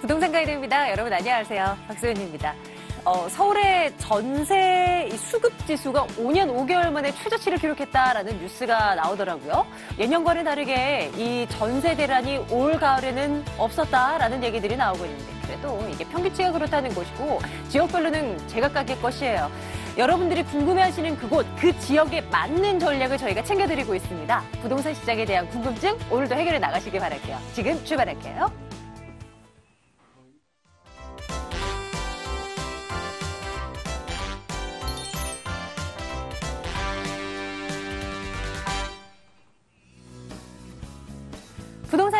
부동산 가이드입니다. 여러분 안녕하세요. 박소연입니다. 어, 서울의 전세 수급 지수가 5년 5개월 만에 최저치를 기록했다라는 뉴스가 나오더라고요. 예년과는 다르게 이 전세 대란이 올 가을에는 없었다라는 얘기들이 나오고 있는데 그래도 이게 평균치가 그렇다는 것이고 지역별로는 제각각의 것이에요. 여러분들이 궁금해하시는 그곳, 그 지역에 맞는 전략을 저희가 챙겨드리고 있습니다. 부동산 시장에 대한 궁금증 오늘도 해결해 나가시길 바랄게요. 지금 출발할게요.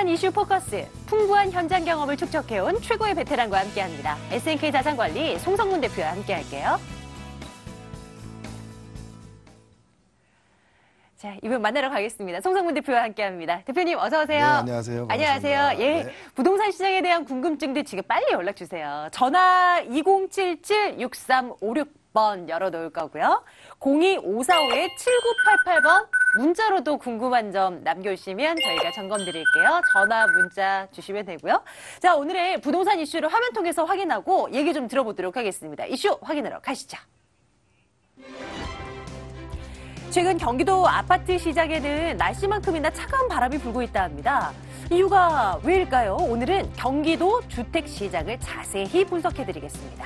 다양한 이슈 포커스, 풍부한 현장 경험을 축적해온 최고의 베테랑과 함께합니다. SNK 자산관리 송성문 대표와 함께할게요. 자, 이분 만나러 가겠습니다. 송성문 대표와 함께합니다. 대표님 어서 오세요. 네, 안녕하세요. 반갑습니다. 안녕하세요. 예, 네. 부동산 시장에 대한 궁금증들 지금 빨리 연락 주세요. 전화 2077 6356번 열어놓을 거고요. 02545의 7988번 문자로도 궁금한 점 남겨주시면 저희가 점검 드릴게요. 전화, 문자 주시면 되고요. 자, 오늘의 부동산 이슈를 화면 통해서 확인하고 얘기 좀 들어보도록 하겠습니다. 이슈 확인하러 가시죠. 최근 경기도 아파트 시장에는 날씨만큼이나 차가운 바람이 불고 있다 합니다. 이유가 왜일까요? 오늘은 경기도 주택 시장을 자세히 분석해드리겠습니다.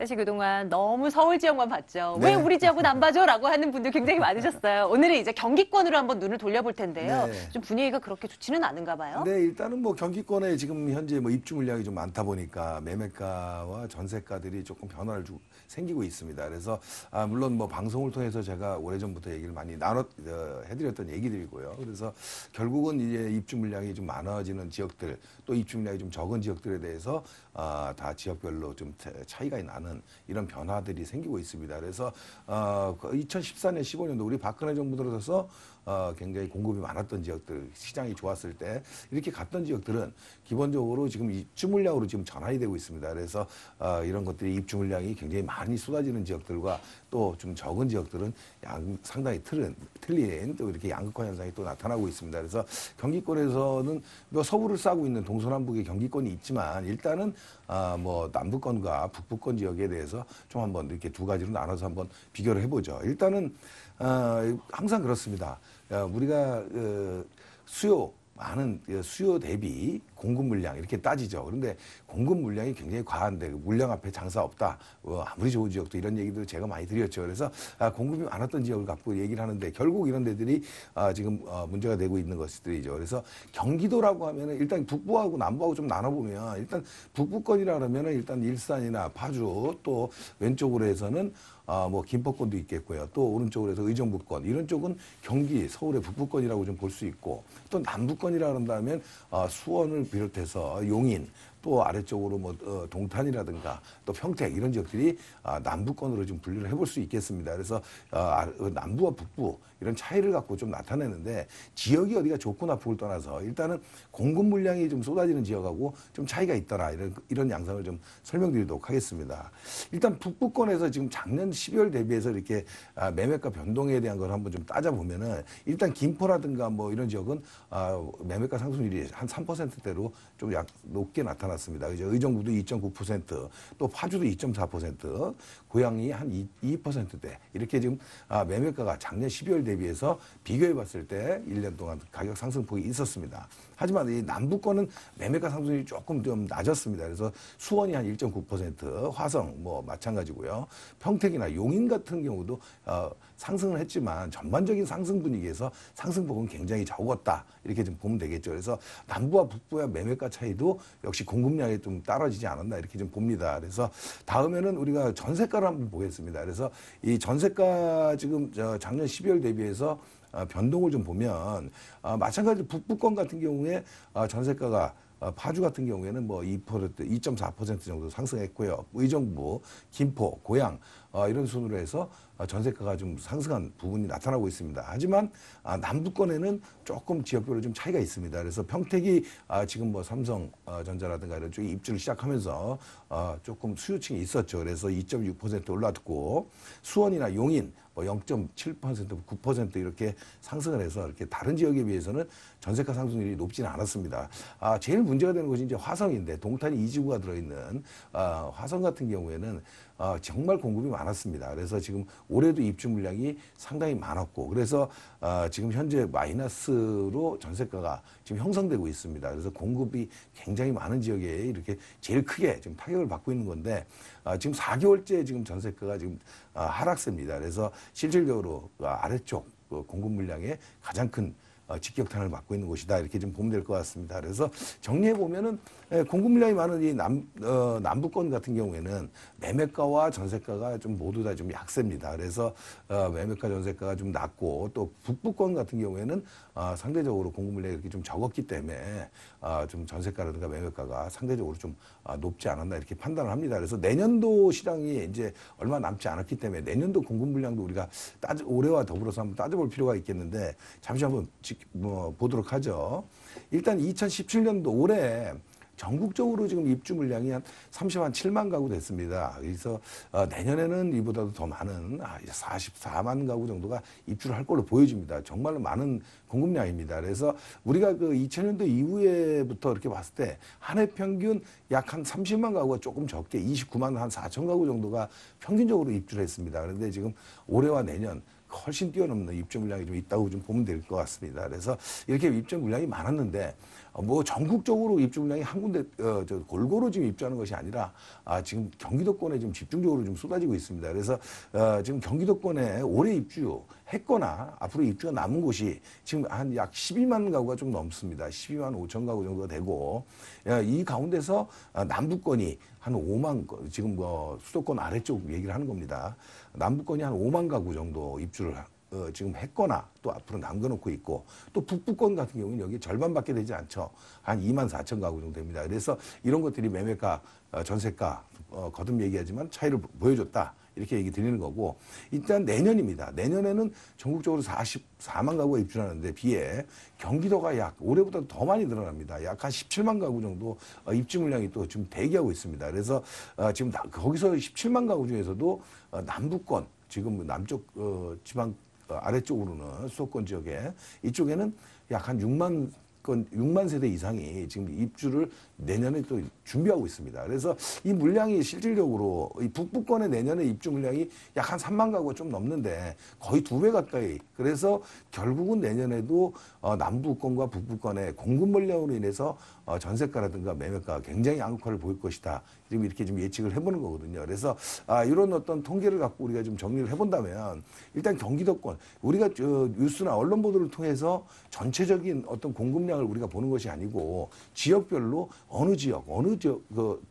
사실 그동안 너무 서울 지역만 봤죠. 네. 왜 우리 지역은 안 봐줘? 라고 하는 분들 굉장히 많으셨어요. 오늘은 이제 경기권으로 한번 눈을 돌려볼 텐데요. 네. 좀 분위기가 그렇게 좋지는 않은가 봐요. 네, 일단은 뭐 경기권에 지금 현재 뭐 입주 물량이 좀 많다 보니까 매매가와 전세가들이 조금 변화를 주, 생기고 있습니다. 그래서 아, 물론 뭐 방송을 통해서 제가 오래전부터 얘기를 많이 나눴 어, 해드렸던 얘기들이고요. 그래서 결국은 이제 입주 물량이 좀 많아지는 지역들 또 입주 물량이 좀 적은 지역들에 대해서 어, 다 지역별로 좀 차이가 나는 이런 변화들이 생기고 있습니다. 그래서 어, 2014년, 그 15년도 우리 박근혜 정부 들어서서 어, 굉장히 공급이 많았던 지역들, 시장이 좋았을 때 이렇게 갔던 지역들은 기본적으로 지금 입주 물량으로 지금 전환이 되고 있습니다. 그래서 어, 이런 것들이 입주 물량이 굉장히 많이 쏟아지는 지역들과 또 좀 적은 지역들은 양, 상당히 틀은, 틀린 또 이렇게 양극화 현상이 또 나타나고 있습니다. 그래서 경기권에서는 뭐 서부를 싸고 있는 동서남북의 경기권이 있지만 일단은 어, 뭐남북권과 북부권 지역에 대해서 좀 한번 이렇게 두 가지로 나눠서 한번 비교를 해보죠. 일단은 어, 항상 그렇습니다. 어, 우리가 어, 수요 많은 어, 수요 대비 공급 물량 이렇게 따지죠. 그런데 공급 물량이 굉장히 과한데 그 물량 앞에 장사 없다. 뭐 아무리 좋은 지역도 이런 얘기도 제가 많이 드렸죠. 그래서 아, 공급이 많았던 지역을 갖고 얘기를 하는데 결국 이런 데들이 아, 지금 문제가 되고 있는 것들이죠. 그래서 경기도라고 하면은 일단 북부하고 남부하고 좀 나눠보면 일단 북부권이라 그러면은 일단 일산이나 파주 또 왼쪽으로 해서는 아, 뭐 김포권도 있겠고요. 또 오른쪽으로 해서 의정부권 이런 쪽은 경기 서울의 북부권이라고 좀 볼 수 있고 또 남부권이라 그런다면 아, 수원을 비롯해서 용인 또 아래쪽으로 뭐 어, 동탄이라든가 또 평택 이런 지역들이 아, 남부권으로 좀 분류를 해볼 수 있겠습니다. 그래서 어, 아, 그 남부와 북부 이런 차이를 갖고 좀 나타내는데 지역이 어디가 좋고 나쁘고를 떠나서 일단은 공급 물량이 좀 쏟아지는 지역하고 좀 차이가 있더라 이런 이런 양상을 좀 설명드리도록 하겠습니다. 일단 북부권에서 지금 작년 12월 대비해서 이렇게 아, 매매가 변동에 대한 걸 한번 좀 따져보면은 일단 김포라든가 뭐 이런 지역은 아, 매매가 상승률이 한 3%대로 좀 약 높게 나타나. 나타났습니다. 그죠? 의정부도 2.9%, 또 파주도 2.4%, 고양이 한 2, 2%대. 이렇게 지금 아, 매매가가 작년 12월 대비해서 비교해 봤을 때 1년 동안 가격 상승폭이 있었습니다. 하지만 이 남부권은 매매가 상승률이 조금 좀 낮았습니다. 그래서 수원이 한 1.9%, 화성 뭐 마찬가지고요. 평택이나 용인 같은 경우도 어, 상승을 했지만 전반적인 상승 분위기에서 상승폭은 굉장히 적었다. 이렇게 좀 보면 되겠죠. 그래서 남부와 북부의 매매가 차이도 역시 공급량이좀떨어지지 않았나 이렇게 좀 봅니다. 그래서 다음에는 우리가 전세가를 한번 보겠습니다. 그래서 이 전세가 지금 저 작년 12월 대비해서 어, 변동을 좀 보면 어, 마찬가지로 북부권 같은 경우에 어, 전세가가 파주 같은 경우에는 뭐 2%, 2.4% 정도 상승했고요. 의정부, 김포, 고양 이런 순으로 해서 아, 전세가가 좀 상승한 부분이 나타나고 있습니다. 하지만 아, 남부권에는 조금 지역별로 좀 차이가 있습니다. 그래서 평택이 아, 지금 뭐 삼성전자라든가 어, 이런 쪽에 입주를 시작하면서 어, 조금 수요층이 있었죠. 그래서 2.6% 올라왔고 수원이나 용인 뭐0.7% 9% 이렇게 상승을 해서 이렇게 다른 지역에 비해서는 전세가 상승률이 높지는 않았습니다. 아, 제일 문제가 되는 것이 이제 화성인데 동탄이 이지구가 들어있는 아, 화성 같은 경우에는 아, 정말 공급이 많았습니다. 그래서 지금 올해도 입주 물량이 상당히 많았고 그래서 아, 지금 현재 마이너스로 전세가가 지금 형성되고 있습니다. 그래서 공급이 굉장히 많은 지역에 이렇게 제일 크게 지금 타격을 받고 있는 건데 아, 지금 4개월째 지금 전세가가 지금 아, 하락세입니다. 그래서 실질적으로 그 아래쪽 그 공급 물량의 가장 큰 어, 직격탄을 맞고 있는 곳이다 이렇게 좀 보면 될 것 같습니다. 그래서 정리해 보면은 예, 공급 물량이 많은 이 남, 어, 남부권 같은 경우에는 매매가와 전세가가 좀 모두 다 좀 약세입니다. 그래서 어, 매매가 전세가가 좀 낮고 또 북부권 같은 경우에는 어, 상대적으로 공급 물량이 이렇게 좀 적었기 때문에 어, 좀 전세가라든가 매매가가 상대적으로 좀 어, 높지 않았나 이렇게 판단을 합니다. 그래서 내년도 시장이 이제 얼마 남지 않았기 때문에 내년도 공급 물량도 우리가 따 올해와 더불어서 한번 따져볼 필요가 있겠는데 잠시 한번 직, 뭐 보도록 하죠. 일단 2017년도 올해 전국적으로 지금 입주 물량이 한 30만 7만 가구 됐습니다. 그래서 어, 내년에는 이보다도 더 많은 아, 44만 가구 정도가 입주를 할 걸로 보여집니다. 정말로 많은 공급량입니다. 그래서 우리가 그 2000년도 이후에부터 이렇게 봤을 때 한 해 평균 약 한 30만 가구가 조금 적게 29만 한 4천 가구 정도가 평균적으로 입주를 했습니다. 그런데 지금 올해와 내년 훨씬 뛰어넘는 입점 물량이 좀 있다고 좀 보면 될 것 같습니다. 그래서 이렇게 입점 물량이 많았는데 어, 뭐 전국적으로 입점 물량이 한 군데 어, 저 골고루 지금 입주하는 것이 아니라 아, 지금 경기도권에 지금 집중적으로 좀 쏟아지고 있습니다. 그래서 어, 지금 경기도권에 올해 입주 했거나 앞으로 입주가 남은 곳이 지금 한 약 12만 가구가 좀 넘습니다. 12만 5천 가구 정도가 되고 이 가운데서 아, 남부권이 한 5만 지금 뭐 수도권 아래쪽 얘기를 하는 겁니다. 남부권이 한 5만 가구 정도 입주를 어, 지금 했거나 또 앞으로 남겨놓고 있고 또 북부권 같은 경우는 여기 절반밖에 되지 않죠. 한 2만 4천 가구 정도 됩니다. 그래서 이런 것들이 매매가 어, 전세가 어, 거듭 얘기하지만 차이를 보여줬다. 이렇게 얘기 드리는 거고 일단 내년입니다. 내년에는 전국적으로 44만 가구가 입주하는데 비해 경기도가 약 올해보다 더 많이 늘어납니다. 약 한 17만 가구 정도 어, 입주 물량이 또 지금 대기하고 있습니다. 그래서 어, 지금 나, 거기서 17만 가구 중에서도 어, 남부권 지금 남쪽 지방 아래쪽으로는 수도권 지역에 이쪽에는 약 한 6만 건 6만 세대 이상이 지금 입주를 내년에 또 준비하고 있습니다. 그래서 이 물량이 실질적으로 이 북부권의 내년에 입주 물량이 약 한 3만 가구 가좀 넘는데 거의 두 배 가까이. 그래서 결국은 내년에도 어, 남부권과 북부권의 공급 물량으로 인해서 어, 전세가라든가 매매가 굉장히 양극화를 보일 것이다. 지금 이렇게 좀 예측을 해보는 거거든요. 그래서 아, 이런 어떤 통계를 갖고 우리가 좀 정리를 해본다면 일단 경기도권 우리가 저 뉴스나 언론 보도를 통해서 전체적인 어떤 공급량을 우리가 보는 것이 아니고 지역별로 어느 지역, 어느 지역, 그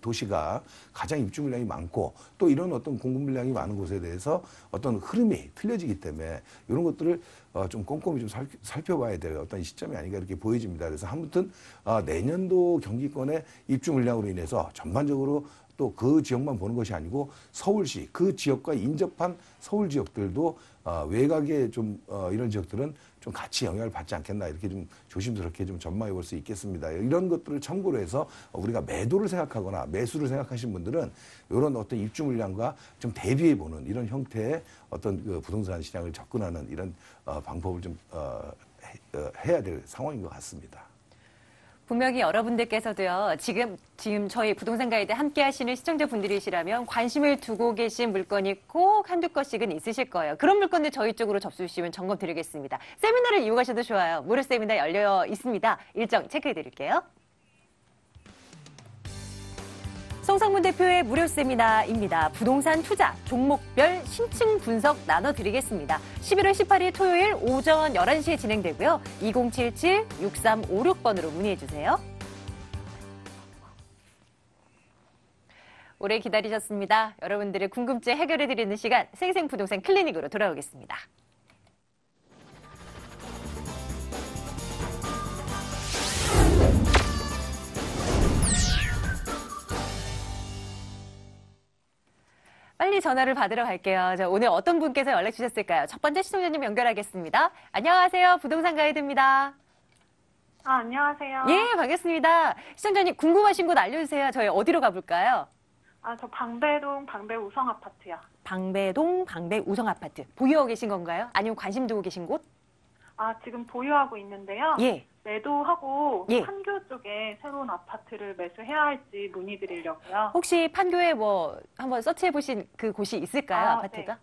도시가 가장 입주 물량이 많고 또 이런 어떤 공급 물량이 많은 곳에 대해서 어떤 흐름이 틀려지기 때문에 이런 것들을 어, 좀 꼼꼼히 좀 살펴봐야 될 어떤 시점이 아닌가 이렇게 보여집니다. 그래서 아무튼 어, 내년도 경기권의 입주 물량으로 인해서 전반적으로 또 그 지역만 보는 것이 아니고 서울시 그 지역과 인접한 서울 지역들도 어, 외곽에 좀 어, 이런 지역들은 좀 같이 영향을 받지 않겠나 이렇게 좀 조심스럽게 좀 전망해 볼 수 있겠습니다. 이런 것들을 참고로 해서 우리가 매도를 생각하거나 매수를 생각하신 분들은 이런 어떤 입주 물량과 좀 대비해 보는 이런 형태의 어떤 그 부동산 시장을 접근하는 이런 어, 방법을 좀 어, 해, 어, 해야 될 상황인 것 같습니다. 분명히 여러분들께서도요, 지금, 지금 저희 부동산 가이드 함께 하시는 시청자분들이시라면 관심을 두고 계신 물건이 꼭 한두 건씩은 있으실 거예요. 그런 물건들 저희 쪽으로 접수 주시면 점검 드리겠습니다. 세미나를 이용하셔도 좋아요. 무료 세미나 열려 있습니다. 일정 체크해 드릴게요. 성상문 대표의 무료 세미나입니다. 부동산 투자 종목별 심층 분석 나눠드리겠습니다. 11월 18일 토요일 오전 11시에 진행되고요. 2077-6356번으로 문의해주세요. 오래 기다리셨습니다. 여러분들의 궁금증 해결해드리는 시간 생생부동산 클리닉으로 돌아오겠습니다. 빨리 전화를 받으러 갈게요. 자, 오늘 어떤 분께서 연락 주셨을까요? 첫 번째 시청자님 연결하겠습니다. 안녕하세요. 부동산 가이드입니다. 아, 안녕하세요. 예, 반갑습니다. 시청자님 궁금하신 곳 알려주세요. 저희 어디로 가볼까요? 아, 저 방배동 방배 우성 아파트요. 방배동 방배 우성 아파트 보유하고 계신 건가요? 아니면 관심 두고 계신 곳? 아, 지금 보유하고 있는데요. 예. 매도하고 예. 판교 쪽에 새로운 아파트를 매수해야 할지 문의드리려고요. 혹시 판교에 뭐 한번 서치해 보신 그 곳이 있을까요? 아, 파트가 네.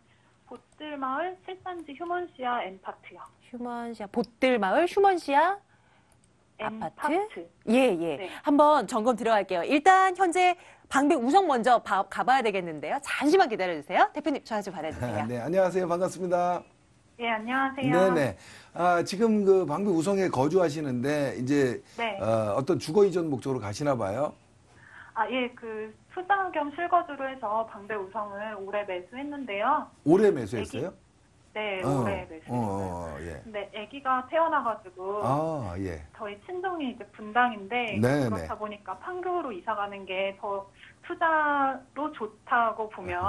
보뜰마을 7산지 휴먼시아 엔파트요. 휴먼시아 보뜰마을 휴먼시아 아파트? 예예. 예. 네. 한번 점검 들어갈게요. 일단 현재 방배 우성 먼저 가봐야 되겠는데요. 잠시만 기다려 주세요. 대표님 전화 좀 받아 주세요. 네, 안녕하세요. 반갑습니다. 예, 안녕하세요. 네네. 아, 지금 그 방배 우성에 거주하시는데 이제 네. 어, 어떤 주거 이전 목적으로 가시나 봐요. 아, 예, 그투자겸 실거주로 해서 방배 우성을 올해 매수했는데요. 올해 매수했어요? 애기- 네, 어, 올해 어, 어, 매수했어요. 어, 예. 근 아기가 태어나가지고 아, 예. 저희 친정이 이제 분당인데 네, 네. 그렇다 네. 보니까 판교로 이사 가는 게더 투자로 좋다고 보면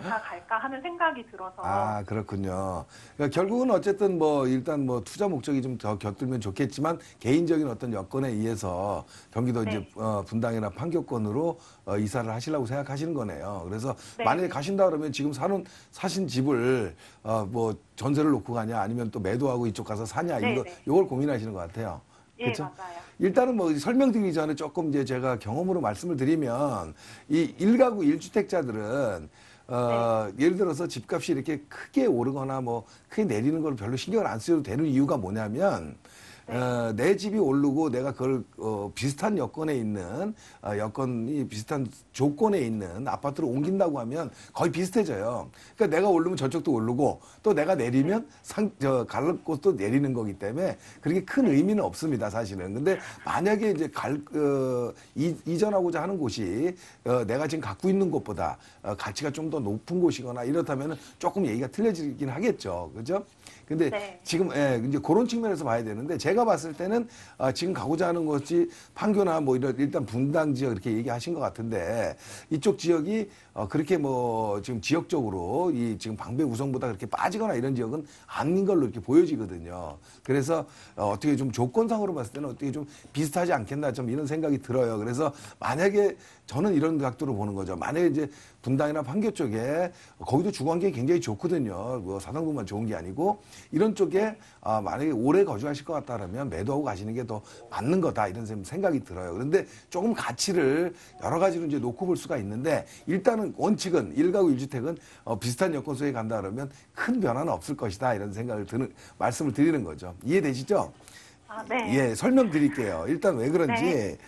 이사 갈까 하는 생각이 들어서 아 그렇군요. 그러니까 결국은 어쨌든 뭐 일단 뭐 투자 목적이 좀 더 곁들면 좋겠지만 개인적인 어떤 여건에 의해서 경기도 네. 이제 어, 분당이나 판교권으로 어, 이사를 하시려고 생각하시는 거네요. 그래서 네. 만약에 가신다 그러면 지금 사는 사신 집을 어, 뭐 전세를 놓고 가냐 아니면 또 매도하고 이쪽 가서 사냐 네, 이거 네. 요걸 고민하시는 것 같아요. 그렇죠? 맞아요. 일단은 뭐 설명드리기 전에 조금 이제 제가 경험으로 말씀을 드리면 이 1가구 1주택자들은 어, 네. 예를 들어서 집값이 이렇게 크게 오르거나 뭐 크게 내리는 걸 별로 신경을 안 쓰셔도 되는 이유가 뭐냐면 어, 내 집이 오르고 내가 그걸 어, 비슷한 여건에 있는 어, 여건이 비슷한 조건에 있는 아파트로 옮긴다고 하면 거의 비슷해져요. 그러니까 내가 오르면 저쪽도 오르고 또 내가 내리면 상, 저, 갈 곳도 내리는 거기 때문에 그렇게 큰 의미는 없습니다, 사실은. 근데 만약에 이제 갈, 어, 이, 이전하고자 하는 곳이 어, 내가 지금 갖고 있는 곳보다 어, 가치가 좀 더 높은 곳이거나 이렇다면 조금 얘기가 틀려지긴 하겠죠. 그죠? 근데 네. 지금 예, 이제 그런 측면에서 봐야 되는데 제가 봤을 때는 아, 지금 가고자 하는 것이 판교나 뭐 이런 일단 분당 지역 이렇게 얘기하신 것 같은데 이쪽 지역이 어, 그렇게 뭐 지금 지역적으로 이 지금 방배 우성보다 그렇게 빠지거나 이런 지역은 아닌 걸로 이렇게 보여지거든요. 그래서 어, 어떻게 좀 조건상으로 봤을 때는 어떻게 좀 비슷하지 않겠나 좀 이런 생각이 들어요. 그래서 만약에 저는 이런 각도로 보는 거죠. 만약에 이제 분당이나 판교 쪽에 거기도 주거환경이 굉장히 좋거든요. 뭐 그 사당동만 좋은 게 아니고 이런 쪽에 아, 만약에 오래 거주하실 것 같다라면 매도하고 가시는 게 더 맞는 거다 이런 생각이 들어요. 그런데 조금 가치를 여러 가지로 이제 놓고 볼 수가 있는데 일단은 원칙은 일가구 일주택은 어, 비슷한 여건속에 간다 그러면 큰 변화는 없을 것이다 이런 생각을 드는 말씀을 드리는 거죠. 이해되시죠? 아, 네. 예, 설명 드릴게요. 일단 왜 그런지 네.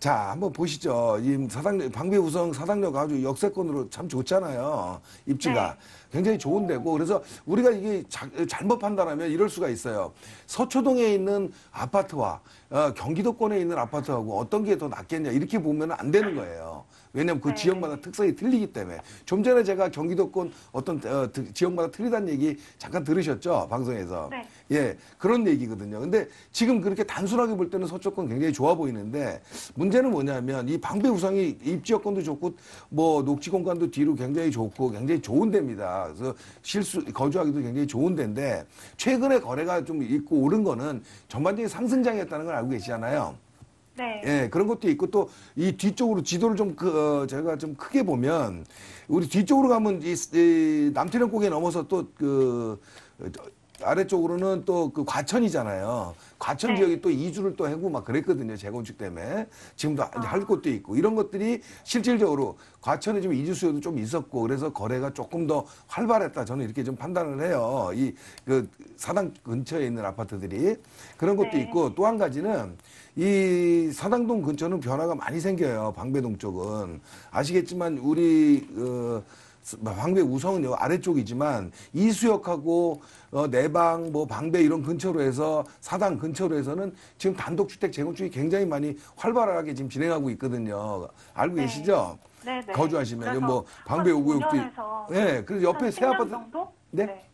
자, 한번 보시죠. 이 사당역, 방배구성 사당역 아주 역세권으로 참 좋잖아요. 입지가. 네. 굉장히 좋은 데고. 그래서 우리가 이게 자, 잘못 판단하면 이럴 수가 있어요. 서초동에 있는 아파트와 어, 경기도권에 있는 아파트하고 어떤 게 더 낫겠냐. 이렇게 보면 안 되는 거예요. 왜냐하면 그 네. 지역마다 특성이 틀리기 때문에. 좀 전에 제가 경기도권 어떤 어, 드- 지역마다 틀리다는 얘기 잠깐 들으셨죠? 방송에서. 네. 예, 그런 얘기거든요. 근데 지금 그렇게 단순하게 볼 때는 서초권 굉장히 좋아 보이는데 문제는 뭐냐면 이 방배 구성이입지역권도 좋고 뭐 녹지 공간도 뒤로 굉장히 좋고 굉장히 좋은 데입니다. 그래서 실수 거주하기도 굉장히 좋은 데인데 최근에 거래가 좀 있고 오른 거는 전반적인 상승장이었다는 걸 알고 계시잖아요. 네. 예, 그런 것도 있고 또 이 뒤쪽으로 지도를 좀 그, 어, 제가 좀 크게 보면 우리 뒤쪽으로 가면 이, 이 남태령 고개 넘어서 또 그 아래쪽으로는 또 그 과천이잖아요. 과천 네. 지역이 또 이주를 또 하고 막 그랬거든요. 재건축 때문에. 지금도 아. 할 곳도 있고 이런 것들이 실질적으로 과천에 지금 이주 수요도 좀 있었고 그래서 거래가 조금 더 활발했다. 저는 이렇게 좀 판단을 해요. 이그 사당 근처에 있는 아파트들이 그런 것도 네. 있고 또 한 가지는 이 사당동 근처는 변화가 많이 생겨요. 방배동 쪽은 아시겠지만 우리 어, 뭐 방배 우성은 요 아래쪽이지만 이수역하고 어, 내방 뭐 방배 이런 근처로 해서 사당 근처로 해서는 지금 단독주택 재건축이 굉장히 많이 활발하게 지금 진행하고 있거든요. 알고 네. 계시죠? 네, 네. 거주하시면 뭐 방배 오구역도 예. 네, 그래서 옆에 새 아파트 정도? 네? 네.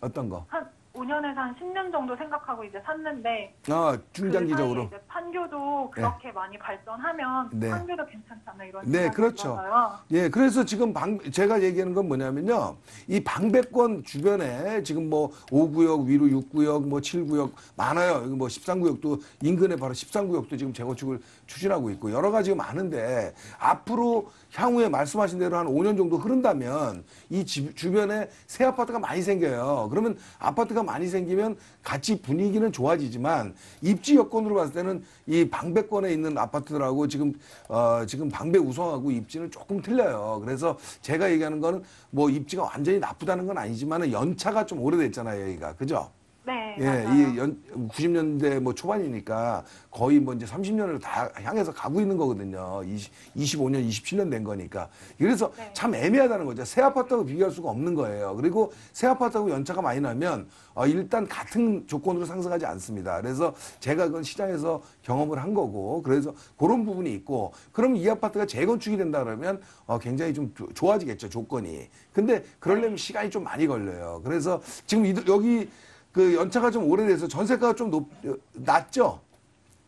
어떤 거? 한... 5년에서 한 10년 정도 생각하고 이제 샀는데 아, 중장기적으로. 그 판교도 그렇게 네. 많이 발전하면 네. 판교도 괜찮잖아요. 이런 네, 그렇죠. 들어 예, 그래서 지금 방, 제가 얘기하는 건 뭐냐면요. 이 방배권 주변에 지금 뭐 5구역, 위로 6구역, 뭐 7구역 많아요. 여기 뭐 13구역도 인근에 바로 13구역도 지금 재건축을 추진하고 있고 여러 가지가 많은데 앞으로 향후에 말씀하신 대로 한 5년 정도 흐른다면 이 집, 주변에 새 아파트가 많이 생겨요. 그러면 아파트가 많이 생기면 같이 분위기는 좋아지지만 입지 여건으로 봤을 때는 이 방배권에 있는 아파트들하고 지금 어 지금 방배 우성하고 입지는 조금 틀려요. 그래서 제가 얘기하는 거는 뭐 입지가 완전히 나쁘다는 건 아니지만 연차가 좀 오래됐잖아요, 여기가. 그죠? 네. 예, 이 연, 90년대 뭐 초반이니까 거의 뭐 이제 30년을 다 향해서 가고 있는 거거든요. 20, 25년, 27년 된 거니까. 그래서 네. 참 애매하다는 거죠. 새 아파트하고 비교할 수가 없는 거예요. 그리고 새 아파트하고 연차가 많이 나면 어, 일단 같은 조건으로 상승하지 않습니다. 그래서 제가 그건 시장에서 경험을 한 거고 그래서 그런 부분이 있고 그럼 이 아파트가 재건축이 된다 그러면 어, 굉장히 좀 좋아지겠죠. 조건이. 근데 그러려면 네. 시간이 좀 많이 걸려요. 그래서 지금 이들, 여기 그 연차가 좀 오래돼서 전세가가 좀 높, 낮죠?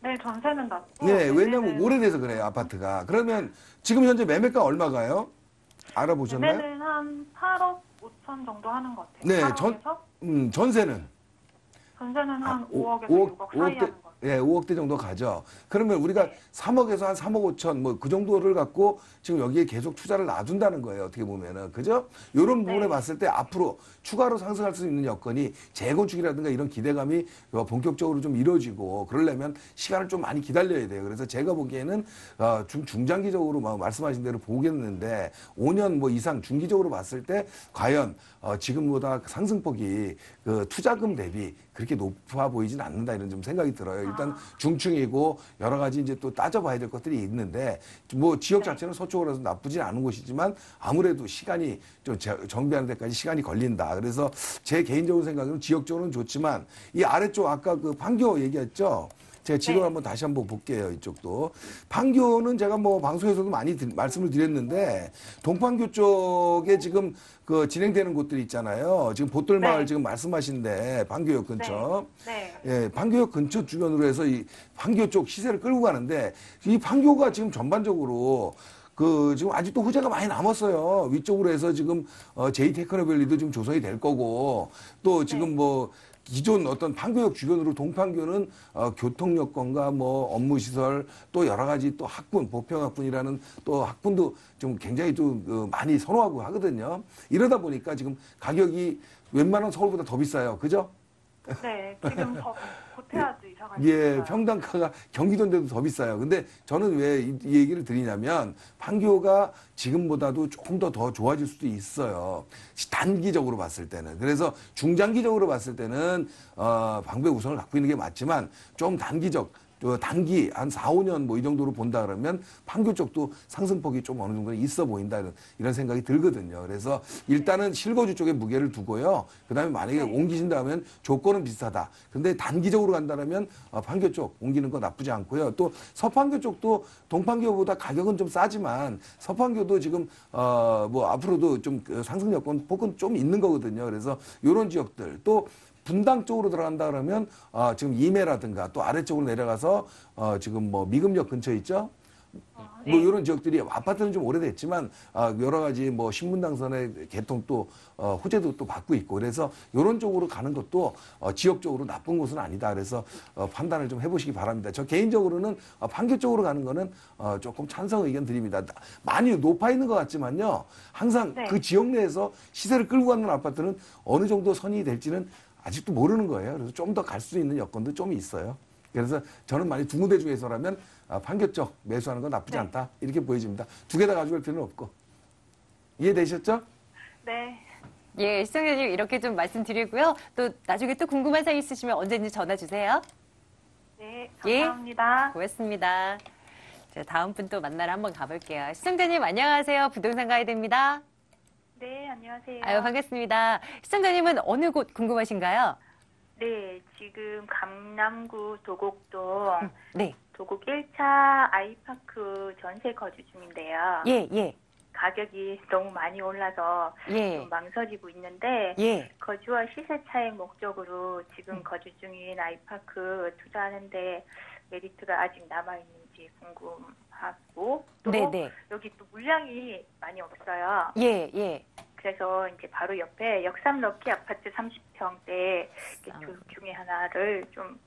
네, 전세는 낮고. 네, 왜냐면 오래돼서 그래요, 아파트가. 그러면 지금 현재 매매가 얼마가요? 알아보셨나요? 매매는 한 8억 5천 정도 하는 것 같아요. 네, 전, 음, 전세는? 전세는 한 아, 오, 5억에서 5 6억 사이 5억대, 하는 것 예, 5억대 정도 가죠. 그러면 우리가 3억에서 한 3억 5천 뭐 그 정도를 갖고 지금 여기에 계속 투자를 놔둔다는 거예요. 어떻게 보면은 그죠? 요런 네. 부분에 네. 봤을 때 앞으로 추가로 상승할 수 있는 여건이 재건축이라든가 이런 기대감이 어, 본격적으로 좀 이루어지고 그러려면 시간을 좀 많이 기다려야 돼요. 그래서 제가 보기에는 어, 중 중장기적으로 막 말씀하신 대로 보겠는데 5년 뭐 이상 중기적으로 봤을 때 과연 어, 지금보다 상승폭이 그 투자금 대비 그렇게 높아 보이진 않는다 이런 좀 생각이 들어요. 일단 아. 중층이고 여러 가지 이제 또 따져봐야 될 것들이 있는데 뭐 지역 네. 자체는 서쪽으로서 나쁘진 않은 곳이지만 아무래도 시간이 좀 정비하는 데까지 시간이 걸린다. 그래서 제 개인적인 생각은 으 지역적으로는 좋지만 이 아래쪽 아까 그 판교 얘기했죠. 제가 지금 네. 한번 다시 한번 볼게요. 이쪽도. 판교는 제가 뭐 방송에서도 많이 드, 말씀을 드렸는데 동판교 쪽에 지금 그 진행되는 곳들이 있잖아요. 지금 보돌마을 네. 지금 말씀하신데 판교역 근처. 네. 네. 예, 판교역 근처 주변으로 해서 이 판교 쪽 시세를 끌고 가는데 이 판교가 지금 전반적으로 그 지금 아직도 후재가 많이 남았어요. 위쪽으로 해서 지금 어, 제이 테크노밸리도 지금 조성이 될 거고 또 지금 네. 뭐 기존 어떤 판교역 주변으로 동판교는 어, 교통 여건과 뭐 업무 시설 또 여러 가지 또 학군 보평 학군이라는 또 학군도 좀 굉장히 좀 어, 많이 선호하고 하거든요. 이러다 보니까 지금 가격이 웬만한 서울보다 더 비싸요. 그죠? 네, 지금 더 보태야지 올라가 예, 평당가가 경기도인데도 더 비싸요. 근데 저는 왜 이 얘기를 드리냐면 판교가 지금보다도 조금 더 더 좋아질 수도 있어요. 단기적으로 봤을 때는. 그래서 중장기적으로 봤을 때는 어, 방배 우선을 갖고 있는 게 맞지만 좀 단기적 단기 한 4, 5년 뭐 이 정도로 본다 그러면 판교 쪽도 상승폭이 좀 어느 정도 있어 보인다 이런, 이런 생각이 들거든요. 그래서 일단은 실거주 쪽에 무게를 두고요. 그다음에 만약에 네. 옮기신다면 조건은 비슷하다. 그런데 단기적으로 간다면 어, 판교 쪽 옮기는 거 나쁘지 않고요. 또 서판교 쪽도 동판교보다 가격은 좀 싸지만 서판교도 지금 어, 뭐 앞으로도 좀 그 상승 여건 폭은 좀 있는 거거든요. 그래서 이런 지역들 또 분당 쪽으로 들어간다 그러면 어, 지금 임해라든가 또 아래쪽으로 내려가서 어, 지금 뭐 미금역 근처 있죠? 뭐 이런 지역들이 아파트는 좀 오래됐지만 아, 여러 가지 뭐 신분당선의 개통 또 어, 호재도 또 받고 있고 그래서 이런 쪽으로 가는 것도 어, 지역적으로 나쁜 곳은 아니다 그래서 어, 판단을 좀 해보시기 바랍니다. 저 개인적으로는 어, 판교 쪽으로 가는 거는 어, 조금 찬성 의견 드립니다. 많이 높아 있는 것 같지만요 항상 네. 그 지역 내에서 시세를 끌고 가는 아파트는 어느 정도 선이 될지는 아직도 모르는 거예요. 그래서 좀 더 갈 수 있는 여건도 좀 있어요. 그래서 저는 만약 두무대 중에서라면 아, 판교쪽 매수하는 건 나쁘지 네. 않다 이렇게 보여집니다. 두 개 다가져갈 필요는 없고 이해되셨죠? 네. 예, 시청자님 이렇게 좀 말씀드리고요. 또 나중에 또 궁금한 사항 있으시면 언제든지 전화 주세요. 네, 예, 감사합니다. 예, 고맙습니다. 자, 다음 분 또 만나러 한번 가볼게요. 시청자님 안녕하세요. 부동산 가이드입니다. 네, 안녕하세요. 아유, 반갑습니다. 시청자님은 어느 곳 궁금하신가요? 네, 지금 강남구 도곡동 음, 네. 도곡 1차 아이파크 전세 거주 중인데요. 예, 예. 가격이 너무 많이 올라서 예. 좀 망설이고 있는데 예. 거주와 시세 차익 목적으로 지금 음. 거주 중인 아이파크 투자하는데 메리트가 아직 남아 있는지 궁금. 하고 또 네네. 네. 여기 또 물량이 많이 없어요. 예, 예. 그래서 이제 바로 옆에 역삼럭키 아파트 30평대 그 중에 하나를 좀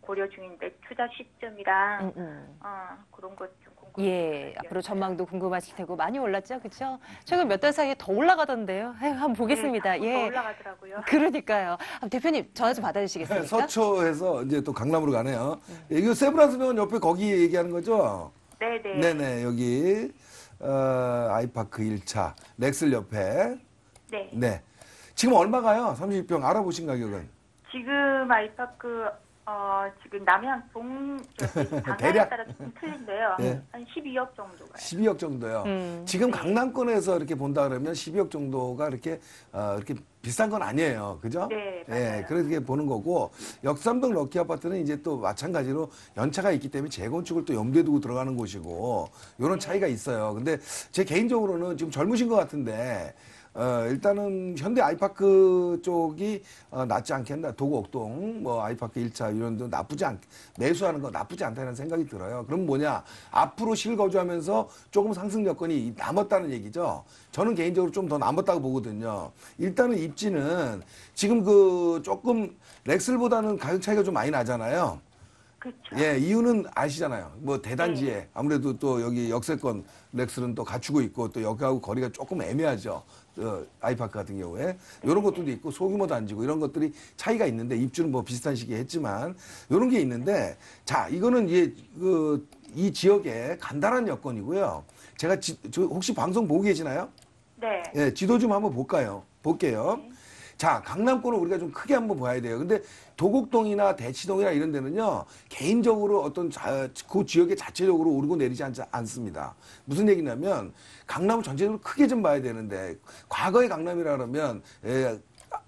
고려 중인데 투자 시점이랑 음, 음. 어, 그런 것좀 궁금해요. 예, 앞으로 전망도 궁금하실 테고 많이 올랐죠, 그렇죠? 최근 몇 달 사이에 더 올라가던데요. 한번 네, 보겠습니다. 네, 예, 올라가더라고요. 그러니까요. 아, 대표님 전화 좀 받아주시겠습니까? 네, 서초에서 이제 또 강남으로 가네요. 음. 이거 세브란스병원 옆에 거기 얘기하는 거죠? 네네. 네네, 여기, 어, 아이파크 1차, 렉슬 옆에. 네. 네. 지금 얼마가요? 30평 알아보신 가격은? 지금 아이파크 어, 지금 남양 동, 대략 따라 좀 틀린데요. 네. 한 12억 정도가. 12억 정도요. 음. 지금 강남권에서 이렇게 본다 그러면 12억 정도가 이렇게, 어, 이렇게 비싼 건 아니에요. 그죠? 네. 맞아 예, 그렇게 보는 거고, 역삼동 럭키 아파트는 이제 또 마찬가지로 연차가 있기 때문에 재건축을 또 염두에 두고 들어가는 곳이고, 요런 네. 차이가 있어요. 근데 제 개인적으로는 지금 젊으신 것 같은데, 어, 일단은 현대 아이파크 쪽이 어, 낫지 않겠나 도곡 옥동 뭐 아이파크 1차 이런 데 나쁘지 않 매수하는 거 나쁘지 않다는 생각이 들어요. 그럼 뭐냐 앞으로 실거주하면서 조금 상승 여건이 남았다는 얘기죠. 저는 개인적으로 좀 더 남았다고 보거든요. 일단은 입지는 지금 그 조금 렉슬보다는 가격 차이가 좀 많이 나잖아요. 그렇죠. 예, 이유는 아시잖아요. 뭐 대단지에 네. 아무래도 또 여기 역세권 렉슬은 또 갖추고 있고 또 여기하고 거리가 조금 애매하죠. 어, 아이파크 같은 경우에 이런 것들도 있고 소규모 단지고 이런 것들이 차이가 있는데 입주는 뭐 비슷한 시기에 했지만 이런 게 있는데 자 이거는 이제 그, 이 지역의 간단한 여건이고요. 제가 지, 저 혹시 방송 보고 계시나요? 네. 예, 지도 좀 한번 볼까요? 볼게요. 네. 자, 강남권을 우리가 좀 크게 한번 봐야 돼요. 근데 도곡동이나 대치동이나 이런 데는요, 개인적으로 어떤 자, 그 지역에 자체적으로 오르고 내리지 않, 않습니다. 무슨 얘기냐면, 강남을 전체적으로 크게 좀 봐야 되는데, 과거의 강남이라 그러면, 에, 예,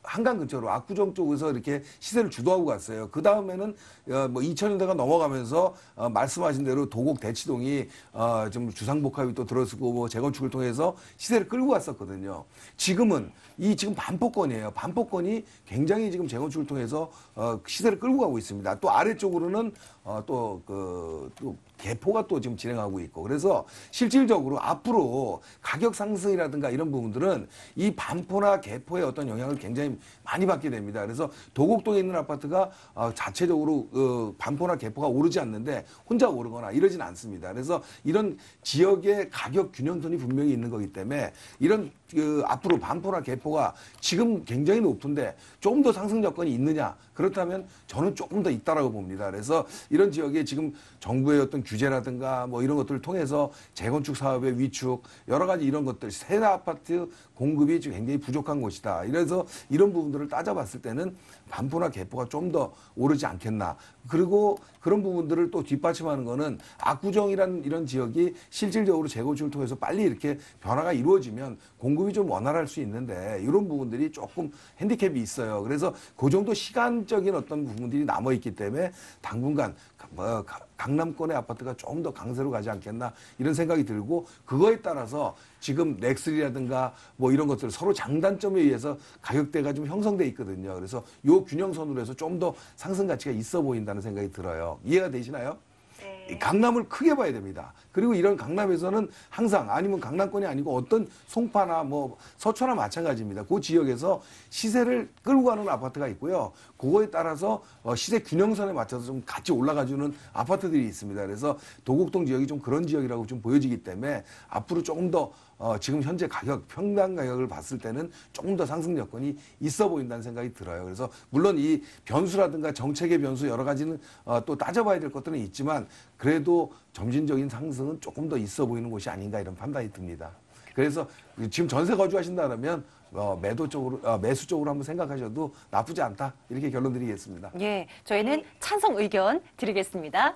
한강 근처로 압구정 쪽에서 이렇게 시세를 주도하고 갔어요. 그 다음에는 어, 뭐 2000년대가 넘어가면서 어, 말씀하신 대로 도곡 대치동이 어, 좀 주상복합이 또 들어서고 뭐 재건축을 통해서 시세를 끌고 갔었거든요. 지금은 이 지금 반포권이에요. 반포권이 굉장히 지금 재건축을 통해서 어, 시세를 끌고 가고 있습니다. 또 아래쪽으로는 어, 또, 그, 또 개포가 또 지금 진행하고 있고 그래서 실질적으로 앞으로 가격 상승이라든가 이런 부분들은 이 반포나 개포의 어떤 영향을 굉장히 많이 받게 됩니다. 그래서 도곡동에 있는 아파트가 어, 자체적으로 어, 반포나 개포가 오르지 않는데 혼자 오르거나 이러진 않습니다. 그래서 이런 지역의 가격 균형선이 분명히 있는 거기 때문에 이런 그 앞으로 반포나 개포가 지금 굉장히 높은데 조금 더 상승 여건이 있느냐 그렇다면 저는 조금 더 있다라고 봅니다. 그래서 이런 지역에 지금 정부의 어떤 규제라든가 뭐 이런 것들을 통해서 재건축 사업의 위축 여러 가지 이런 것들 세대 아파트 공급이 지금 굉장히 부족한 곳이다. 이래서 이런 이런 부분들을 따져봤을 때는 반포나 개포가 좀 더 오르지 않겠나. 그리고 그런 부분들을 또 뒷받침하는 거는 압구정이라는 이런 지역이 실질적으로 재고침을 통해서 빨리 이렇게 변화가 이루어지면 공급이 좀 원활할 수 있는데 이런 부분들이 조금 핸디캡이 있어요. 그래서 그 정도 시간적인 어떤 부분들이 남아 있기 때문에 당분간 뭐 강남권의 아파트가 좀 더 강세로 가지 않겠나 이런 생각이 들고 그거에 따라서 지금 넥슬이라든가 뭐 이런 것들 서로 장단점에 의해서 가격대가 좀 형성돼 있거든요. 그래서 요 균형선으로 해서 좀 더 상승 가치가 있어 보인다는 생각이 들어요. 이해가 되시나요? 네. 강남을 크게 봐야 됩니다. 그리고 이런 강남에서는 항상 아니면 강남권이 아니고 어떤 송파나 뭐 서초나 마찬가지입니다. 그 지역에서 시세를 끌고 가는 아파트가 있고요. 그거에 따라서 어, 시세 균형선에 맞춰서 좀 같이 올라가주는 아파트들이 있습니다. 그래서 도곡동 지역이 좀 그런 지역이라고 좀 보여지기 때문에 앞으로 조금 더 어, 지금 현재 가격, 평당 가격을 봤을 때는 조금 더 상승 여건이 있어 보인다는 생각이 들어요. 그래서 물론 이 변수라든가 정책의 변수 여러 가지는 어, 또 따져봐야 될 것들은 있지만 그래도 점진적인 상승은 조금 더 있어 보이는 곳이 아닌가 이런 판단이 듭니다. 그래서 지금 전세 거주하신다면 어, 매도 쪽으로 어, 매수 쪽으로 한번 생각하셔도 나쁘지 않다 이렇게 결론드리겠습니다. 예, 저희는 찬성 의견 드리겠습니다.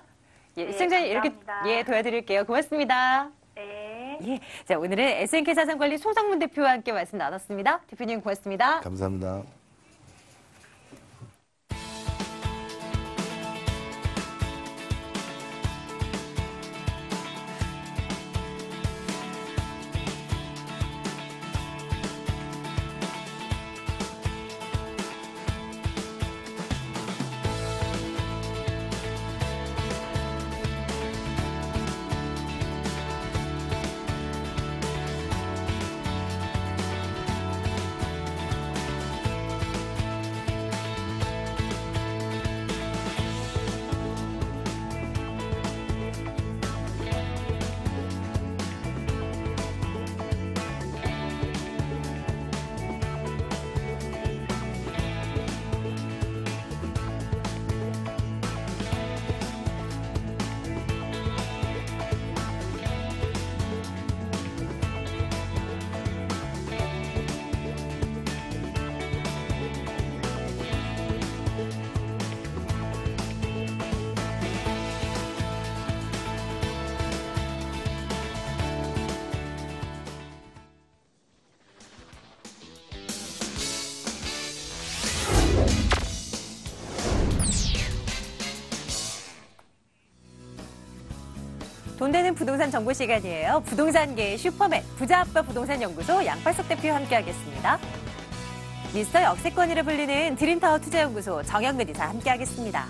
예, 예 시청자님 이렇게 예 도와드릴게요. 고맙습니다. 네. 예, 자 오늘은 SNK 자산관리 송상문 대표와 함께 말씀 나눴습니다. 대표님 고맙습니다. 감사합니다. 돈 되는 부동산 정보 시간이에요. 부동산계의 슈퍼맨, 부자아빠 부동산 연구소 양팔석 대표와 함께하겠습니다. 미스터 역세권이라 불리는 드림타워 투자연구소 정영근 이사 함께하겠습니다.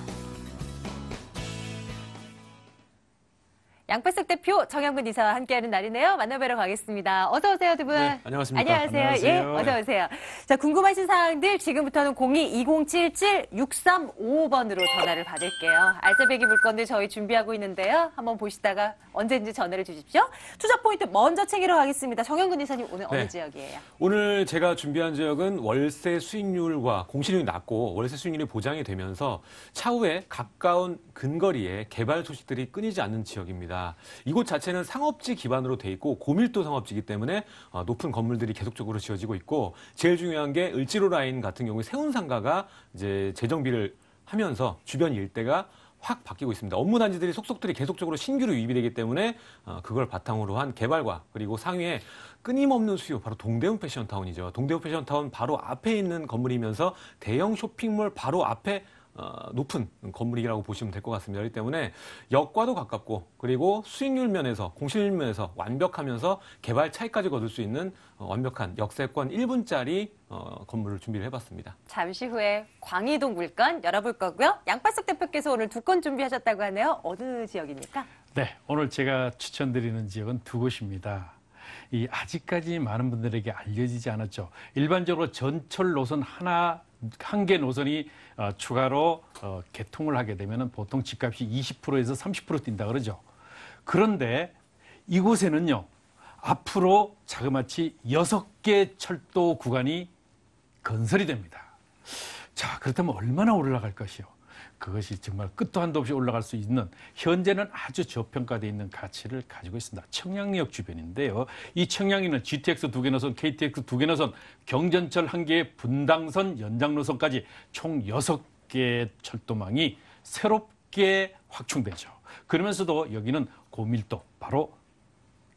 양파석 대표 정영근 이사와 함께하는 날이네요. 만나뵈러 가겠습니다. 어서 오세요, 두 분. 네, 안녕하십니까. 안녕하세요. 예, 안녕하세요. 예, 어서 오세요. 자, 궁금하신 사항들 지금부터는 02-2077-6355번으로 전화를 받을게요. 알짜배기 물건들 저희 준비하고 있는데요. 한번 보시다가 언제든지 전화를 주십시오. 투자 포인트 먼저 챙기러 가겠습니다. 정영근 이사님 오늘 네. 어느 지역이에요? 오늘 제가 준비한 지역은 월세 수익률과 공시률이 낮고 월세 수익률이 보장이 되면서 차후에 가까운 근거리에 개발 소식들이 끊이지 않는 지역입니다. 이곳 자체는 상업지 기반으로 돼 있고 고밀도 상업지이기 때문에 어, 높은 건물들이 계속적으로 지어지고 있고 제일 중요한 게 을지로 라인 같은 경우에 세운 상가가 이제 재정비를 하면서 주변 일대가 확 바뀌고 있습니다. 업무 단지들이 속속들이 계속적으로 신규로 유입되기 이 때문에 어, 그걸 바탕으로 한 개발과 그리고 상위에 끊임없는 수요, 바로 동대문 패션타운이죠. 동대문 패션타운 바로 앞에 있는 건물이면서 대형 쇼핑몰 바로 앞에 어, 높은 건물이라고 보시면 될 것 같습니다. 그렇기 때문에 역과도 가깝고 그리고 수익률 면에서 공실 률 면에서 완벽하면서 개발 차익까지 거둘 수 있는 어, 완벽한 역세권 1분짜리 어, 건물을 준비를 해봤습니다. 잠시 후에 광희동 물건 열어볼 거고요. 양파석 대표께서 오늘 두 건 준비하셨다고 하네요. 어느 지역입니까? 네, 오늘 제가 추천드리는 지역은 두 곳입니다. 이 아직까지 많은 분들에게 알려지지 않았죠. 일반적으로 전철 노선 하나 한개 노선이 어, 추가로 어, 개통을 하게 되면 보통 집값이 20%에서 30% 뛴다 그러죠. 그런데 이곳에는요. 앞으로 자그마치 6개 철도 구간이 건설이 됩니다. 자, 그렇다면 얼마나 올라갈 것이요? 그것이 정말 끝도 한도 없이 올라갈 수 있는 현재는 아주 저평가되어 있는 가치를 가지고 있습니다. 청량리역 주변인데요. 이 청량리는 GTX 두 개 노선, KTX 두 개 노선, 경전철 한 개의 분당선 연장 노선까지 총 여섯 개의 철도망이 새롭게 확충되죠. 그러면서도 여기는 고밀도 바로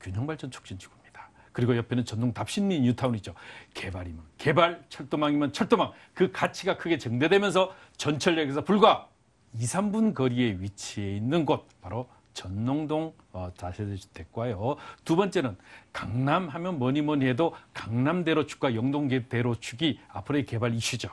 균형발전 촉진지구입니다. 그리고 옆에는 전동 답신리 뉴타운이죠. 개발이면 개발, 철도망이면 철도망. 그 가치가 크게 증대되면서 전철역에서 불과 2, 3분 거리에 위치해 있는 곳 바로 전농동 자세대주택과요. 어, 두 번째는 강남 하면 뭐니 뭐니 해도 강남대로축과 영동대로축이 앞으로의 개발 이슈죠.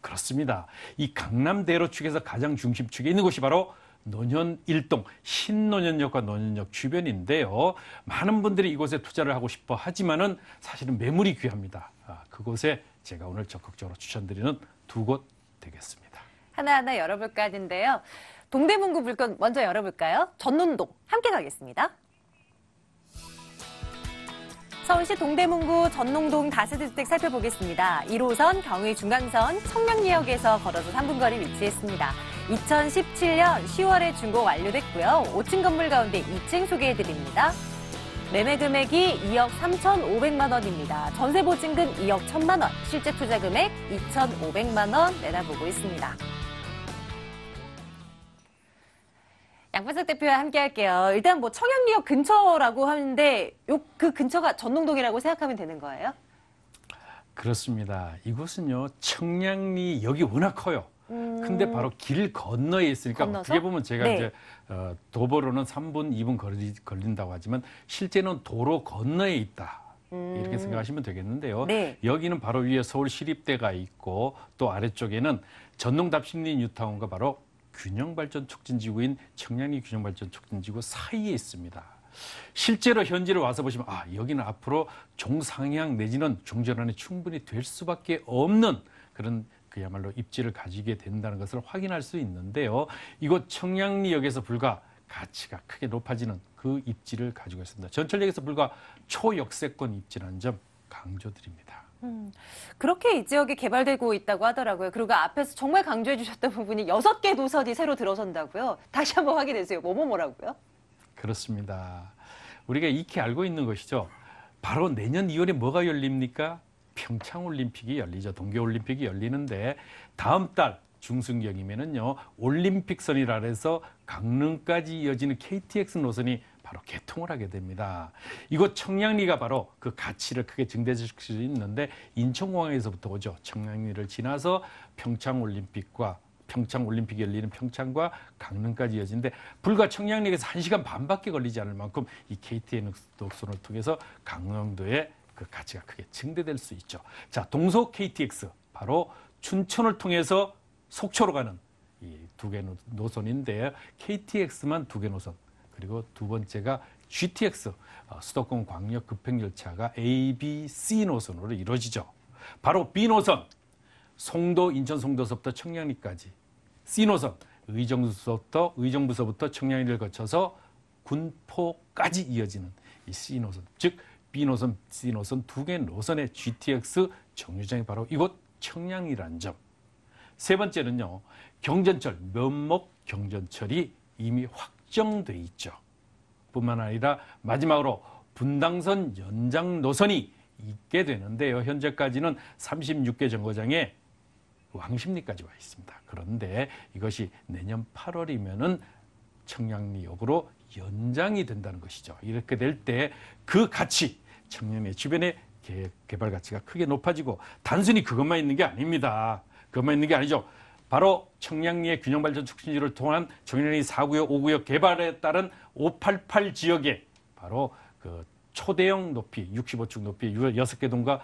그렇습니다. 이 강남대로축에서 가장 중심축에 있는 곳이 바로 논현 1동 신논현역과 논현역 주변인데요. 많은 분들이 이곳에 투자를 하고 싶어 하지만은 사실은 매물이 귀합니다. 아, 그곳에 제가 오늘 적극적으로 추천드리는 두 곳 되겠습니다. 하나하나 열어볼까 하는데요. 동대문구 물건 먼저 열어볼까요? 전논동 함께 가겠습니다. 서울시 동대문구 전농동 다세대주택 살펴보겠습니다. 1호선 경의 중앙선 청량리역에서 걸어서 3분 거리 위치했습니다. 2017년 10월에 준공 완료됐고요. 5층 건물 가운데 2층 소개해드립니다. 매매 금액이 2억 3,500만 원입니다. 전세 보증금 2억 1 0 0 0만 원, 실제 투자 금액 2,500만 원 내다보고 있습니다. 양반석 대표와 함께 할게요. 일단 뭐 청양리역 근처라고 하는데 요 그 근처가 전농동이라고 생각하면 되는 거예요? 그렇습니다. 이곳은요. 청량리역이 워낙 커요. 음... 근데 바로 길 건너에 있으니까 건너서? 어떻게 보면 제가 네. 이제 어, 도보로는 3분, 2분 걸리, 걸린다고 하지만 실제는 도로 건너에 있다. 음... 이렇게 생각하시면 되겠는데요. 네. 여기는 바로 위에 서울 시립대가 있고 또 아래쪽에는 전농답심리 뉴타운과 바로 균형발전 촉진지구인 청량리 균형발전 촉진지구 사이에 있습니다. 실제로 현지를 와서 보시면 아 여기는 앞으로 종상향 내지는 종전환이 충분히 될 수밖에 없는 그런 그야말로 입지를 가지게 된다는 것을 확인할 수 있는데요. 이곳 청량리역에서 불과 가치가 크게 높아지는 그 입지를 가지고 있습니다. 전철역에서 불과 초역세권 입지라는 점 강조드립니다. 음, 그렇게 이 지역이 개발되고 있다고 하더라고요. 그리고 앞에서 정말 강조해 주셨던 부분이 여섯 개 노선이 새로 들어선다고요. 다시 한번 확인해 주세요. 뭐뭐 뭐라고요? 그렇습니다. 우리가 익히 알고 있는 것이죠. 바로 내년 2월에 뭐가 열립니까? 평창올림픽이 열리죠. 동계올림픽이 열리는데 다음 달 중순경이면은요. 올림픽선이라 해서 강릉까지 이어지는 KTX 노선이 바로 개통을 하게 됩니다. 이곳 청량리가 바로 그 가치를 크게 증대시킬 수 있는데 인천공항에서부터 오죠. 청량리를 지나서 평창올림픽과 평창올림픽이 열리는 평창과 강릉까지 이어지는데 불과 청량리에서 1시간 반밖에 걸리지 않을 만큼 이 KTN 녹선을 통해서 강릉도의 그 가치가 크게 증대될 수 있죠. 자, 동서 KTX 바로 춘천을 통해서 속초로 가는 이 두 개 노선인데요. KTX만 두 개 노선 그리고 두 번째가 GTX 어, 수도권 광역 급행열차가 A, B, C 노선으로 이루어지죠. 바로 B 노선 송도 인천 송도서부터 청량리까지 C 노선 의정부서부터 의정부서부터 청량리를 거쳐서 군포까지 이어지는 이 C 노선 즉 B 노선 C 노선 두 개 노선의 GTX 정류장이 바로 이곳 청량리라는 점. 세 번째는요 경전철 면목 경전철이 이미 확 확정돼 있죠. 뿐만 아니라 마지막으로 분당선 연장 노선이 있게 되는데요. 현재까지는 36개 정거장에 왕십리까지 와 있습니다. 그런데 이것이 내년 8월이면은 청량리역으로 연장이 된다는 것이죠. 이렇게 될 때 그 가치, 청량리 주변의 개발 가치가 크게 높아지고 단순히 그것만 있는 게 아닙니다. 그것만 있는 게 아니죠. 바로 청량리의 균형발전 촉진지를 통한 청량리 4구역, 5구역 개발에 따른 588 지역에 바로 그 초대형 높이, 65층 높이 6개 동과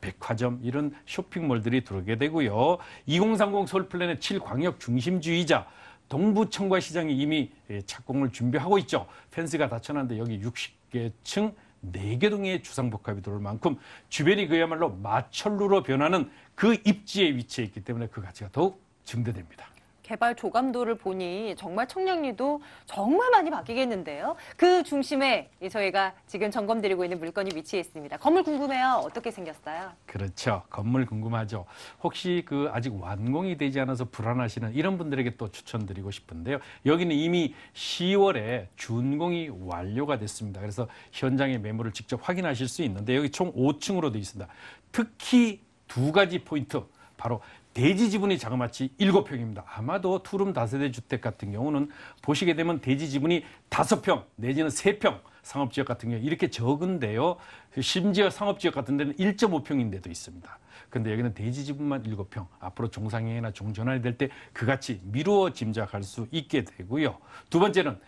백화점 이런 쇼핑몰들이 들어오게 되고요. 2030 서울플랜의 7광역 중심주의자 동부청과 시장이 이미 예, 착공을 준비하고 있죠. 펜스가 닫혀놨는데 여기 60개 층 4개 동의 주상복합이 들어올 만큼 주변이 그야말로 마천루로 변하는 그 입지에 위치해 있기 때문에 그 가치가 더욱 증대됩니다. 개발 조감도를 보니 정말 청량리도 정말 많이 바뀌겠는데요. 그 중심에 저희가 지금 점검드리고 있는 물건이 위치해 있습니다. 건물 궁금해요. 어떻게 생겼어요? 그렇죠. 건물 궁금하죠. 혹시 그 아직 완공이 되지 않아서 불안하시는 이런 분들에게 또 추천드리고 싶은데요. 여기는 이미 10월에 준공이 완료가 됐습니다. 그래서 현장의 매물을 직접 확인하실 수 있는데 여기 총 5층으로 되어 있습니다. 특히 두 가지 포인트 바로 대지 지분이 자그마치 7평입니다. 아마도 투룸 다세대 주택 같은 경우는 보시게 되면 대지 지분이 5평 내지는 3평 상업지역 같은 경우 이렇게 적은데요. 심지어 상업지역 같은 데는 1.5평인데도 있습니다. 근데 여기는 대지 지분만 7평. 앞으로 종상이나 종전환이 될 때 그같이 미루어 짐작할 수 있게 되고요. 두 번째는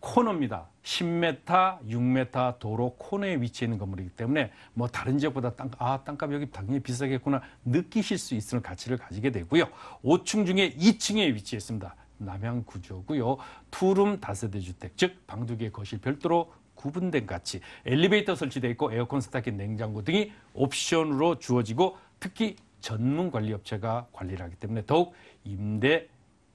코너입니다. 10m, 6m 도로 코너에 위치해 있는 건물이기 때문에 뭐 다른 지역보다 땅, 아, 땅값 여기 당연히 비싸겠구나 느끼실 수 있을 가치를 가지게 되고요. 5층 중에 2층에 위치해 있습니다. 남양 구조고요. 투룸 다세대 주택, 즉 방 두개 거실 별도로 구분된 가치, 엘리베이터 설치되어 있고 에어컨, 스타킹, 냉장고 등이 옵션으로 주어지고 특히 전문 관리 업체가 관리를 하기 때문에 더욱 임대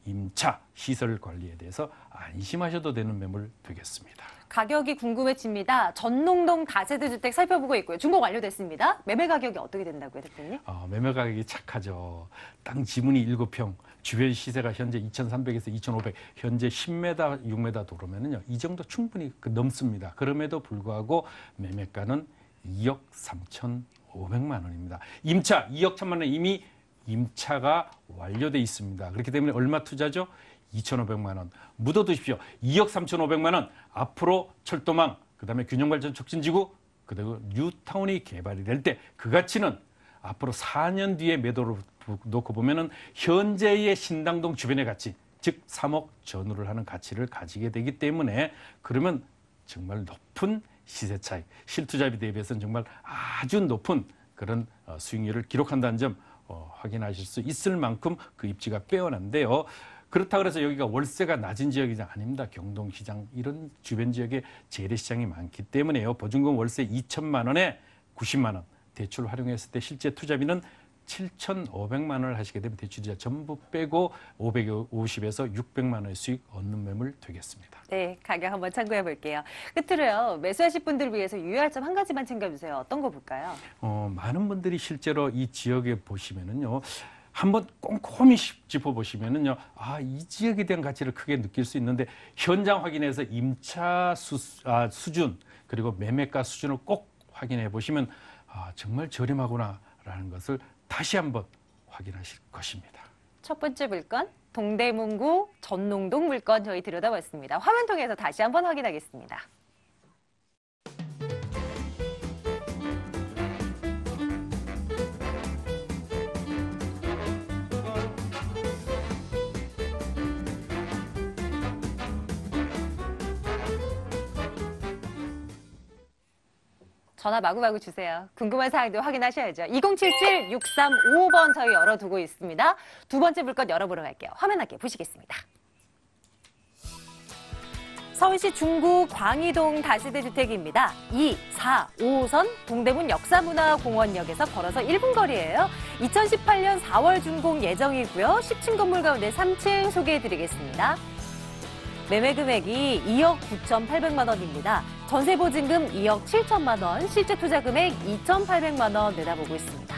임차, 시설 관리에 대해서 안심하셔도 되는 매물 되겠습니다. 가격이 궁금해집니다. 전농동 다세대주택 살펴보고 있고요. 중고 완료됐습니다. 매매 가격이 어떻게 된다고요, 대표님? 어, 매매 가격이 착하죠. 땅 지분이 7평, 주변 시세가 현재 2,300에서 2,500, 현재 10m, 6m 도로면은요, 이 정도 충분히 그 넘습니다. 그럼에도 불구하고 매매가는 2억 3천 5백만 원입니다. 임차 2억 천만 원 이미 임차가 완료돼 있습니다. 그렇기 때문에 얼마 투자죠? 2,500만 원. 묻어두십시오. 2억 3,500만 원. 앞으로 철도망, 그다음에 균형발전 촉진지구, 그리고 뉴타운이 개발이 될 때 그 가치는 앞으로 4년 뒤에 매도를 놓고 보면은 현재의 신당동 주변의 가치, 즉 3억 전후를 하는 가치를 가지게 되기 때문에 그러면 정말 높은 시세 차익, 실투자비 대비해서는 정말 아주 높은 그런 어, 수익률을 기록한다는 점 어, 확인하실 수 있을 만큼 그 입지가 빼어난데요. 그렇다고 해서 여기가 월세가 낮은 지역이 아닙니다. 경동시장 이런 주변 지역에 재래시장이 많기 때문에요. 보증금 월세 2천만 원에 90만 원 대출 활용했을 때 실제 투자비는 7,500만 원을 하시게 되면 대출이자 전부 빼고 550에서 600만 원의 수익 얻는 매물 되겠습니다. 네, 가격 한번 참고해 볼게요. 끝으로요, 매수하실 분들을 위해서 유의할 점 한 가지만 챙겨주세요. 어떤 거 볼까요? 어, 많은 분들이 실제로 이 지역에 보시면은요. 한번 꼼꼼히 짚어보시면은요, 아, 이 지역에 대한 가치를 크게 느낄 수 있는데, 현장 확인해서 임차 수, 아, 수준, 그리고 매매가 수준을 꼭 확인해 보시면, 아, 정말 저렴하구나라는 것을 다시 한번 확인하실 것입니다. 첫 번째 물건 동대문구 전농동 물건 저희 들여다봤습니다. 화면 통해서 다시 한번 확인하겠습니다. 전화 마구마구 주세요. 궁금한 사항도 확인하셔야죠. 2077-635번 5 저희 열어두고 있습니다. 두 번째 물건 열어보러 갈게요. 화면 함께 보시겠습니다. 서울시 중구 광희동 다세대 주택입니다. 2, 4, 5호선 동대문 역사문화공원역에서 걸어서 1분 거리예요. 2018년 4월 준공 예정이고요. 10층 건물 가운데 3층 소개해드리겠습니다. 매매 금액이 2억 9,800만 원입니다. 전세보증금 2억 7천만 원, 실제 투자금액 2,800만 원 내다보고 있습니다.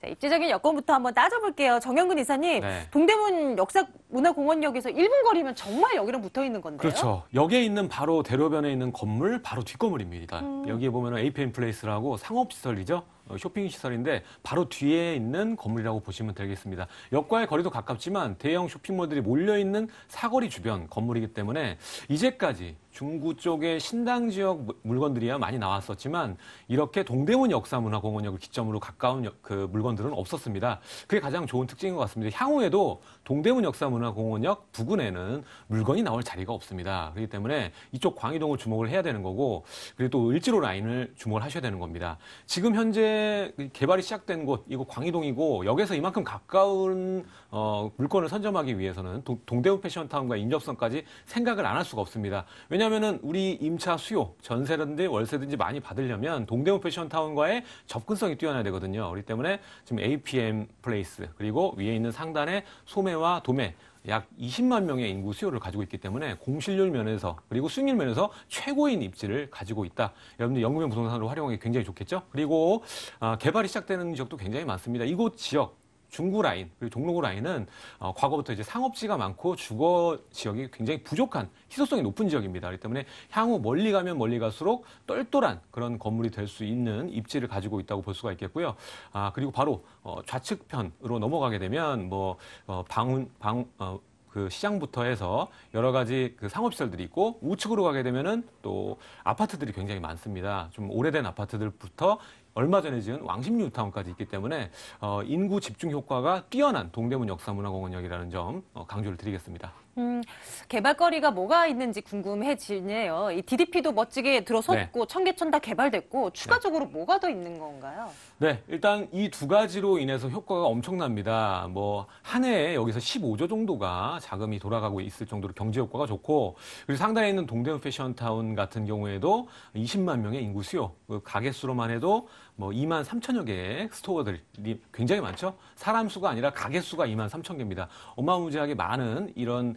자, 입지적인 여건부터 한번 따져볼게요. 정영근 이사님, 네. 동대문 역사문화공원역에서 1분 거리면 정말 여기랑 붙어 있는 건데요. 그렇죠. 여기에 있는 바로 대로변에 있는 건물, 바로 뒷건물입니다. 음. 여기에 보면 은 APM 플레이스라고 상업시설이죠. 어, 쇼핑 시설인데 바로 뒤에 있는 건물이라고 보시면 되겠습니다. 역과의 거리도 가깝지만 대형 쇼핑몰들이 몰려있는 사거리 주변 건물이기 때문에 이제까지 중구 쪽의 신당 지역 물건들이야 많이 나왔었지만 이렇게 동대문 역사문화공원역을 기점으로 가까운 그 물건들은 없었습니다. 그게 가장 좋은 특징인 것 같습니다. 향후에도 동대문 역사문화공원역 부근에는 물건이 나올 자리가 없습니다. 그렇기 때문에 이쪽 광희동을 주목을 해야 되는 거고 그리고 또 을지로 라인을 주목을 하셔야 되는 겁니다. 지금 현재 처음 개발이 시작된 곳, 이거 광희동이고 역에서 이만큼 가까운 어, 물건을 선점하기 위해서는 동, 대문 패션타운과 인접성까지 생각을 안 할 수가 없습니다. 왜냐하면 우리 임차 수요, 전세든지 월세든지 많이 받으려면 동대문 패션타운과의 접근성이 뛰어나야 되거든요. 그렇기 때문에 지금 APM 플레이스 그리고 위에 있는 상단에 소매와 도매 약 20만 명의 인구 수요를 가지고 있기 때문에 공실률 면에서 그리고 수익률 면에서 최고인 입지를 가지고 있다. 여러분들 연금형 부동산으로 활용하기 굉장히 좋겠죠? 그리고 아, 개발이 시작되는 지역도 굉장히 많습니다. 이곳 지역 중구 라인 그리고 종로구 라인은 어, 과거부터 이제 상업지가 많고 주거 지역이 굉장히 부족한 희소성이 높은 지역입니다. 그렇기 때문에 향후 멀리 가면 멀리 갈수록 똘똘한 그런 건물이 될 수 있는 입지를 가지고 있다고 볼 수가 있겠고요. 아 그리고 바로 어, 좌측편으로 넘어가게 되면 뭐 어, 방운 방 어, 그 시장부터 해서 여러 가지 그 상업시설들이 있고 우측으로 가게 되면은 또 아파트들이 굉장히 많습니다. 좀 오래된 아파트들부터 얼마 전에 지은 왕십뉴타운까지 있기 때문에 어, 인구 집중 효과가 뛰어난 동대문 역사문화공원역이라는 점 어, 강조를 드리겠습니다. 음, 개발거리가 뭐가 있는지 궁금해지네요. 이 DDP도 멋지게 들어섰고 네. 청계천 다 개발됐고 추가적으로 네. 뭐가 더 있는 건가요? 네, 일단 이 두 가지로 인해서 효과가 엄청납니다. 뭐 한 해에 여기서 15조 정도가 자금이 돌아가고 있을 정도로 경제 효과가 좋고 그리고 상당히 있는 동대문 패션타운 같은 경우에도 20만 명의 인구 수요, 그 가게 수로만 해도 뭐 2만 3천여 개의 스토어들이 굉장히 많죠. 사람 수가 아니라 가게 수가 2만 3천 개입니다. 어마무지하게 많은 이런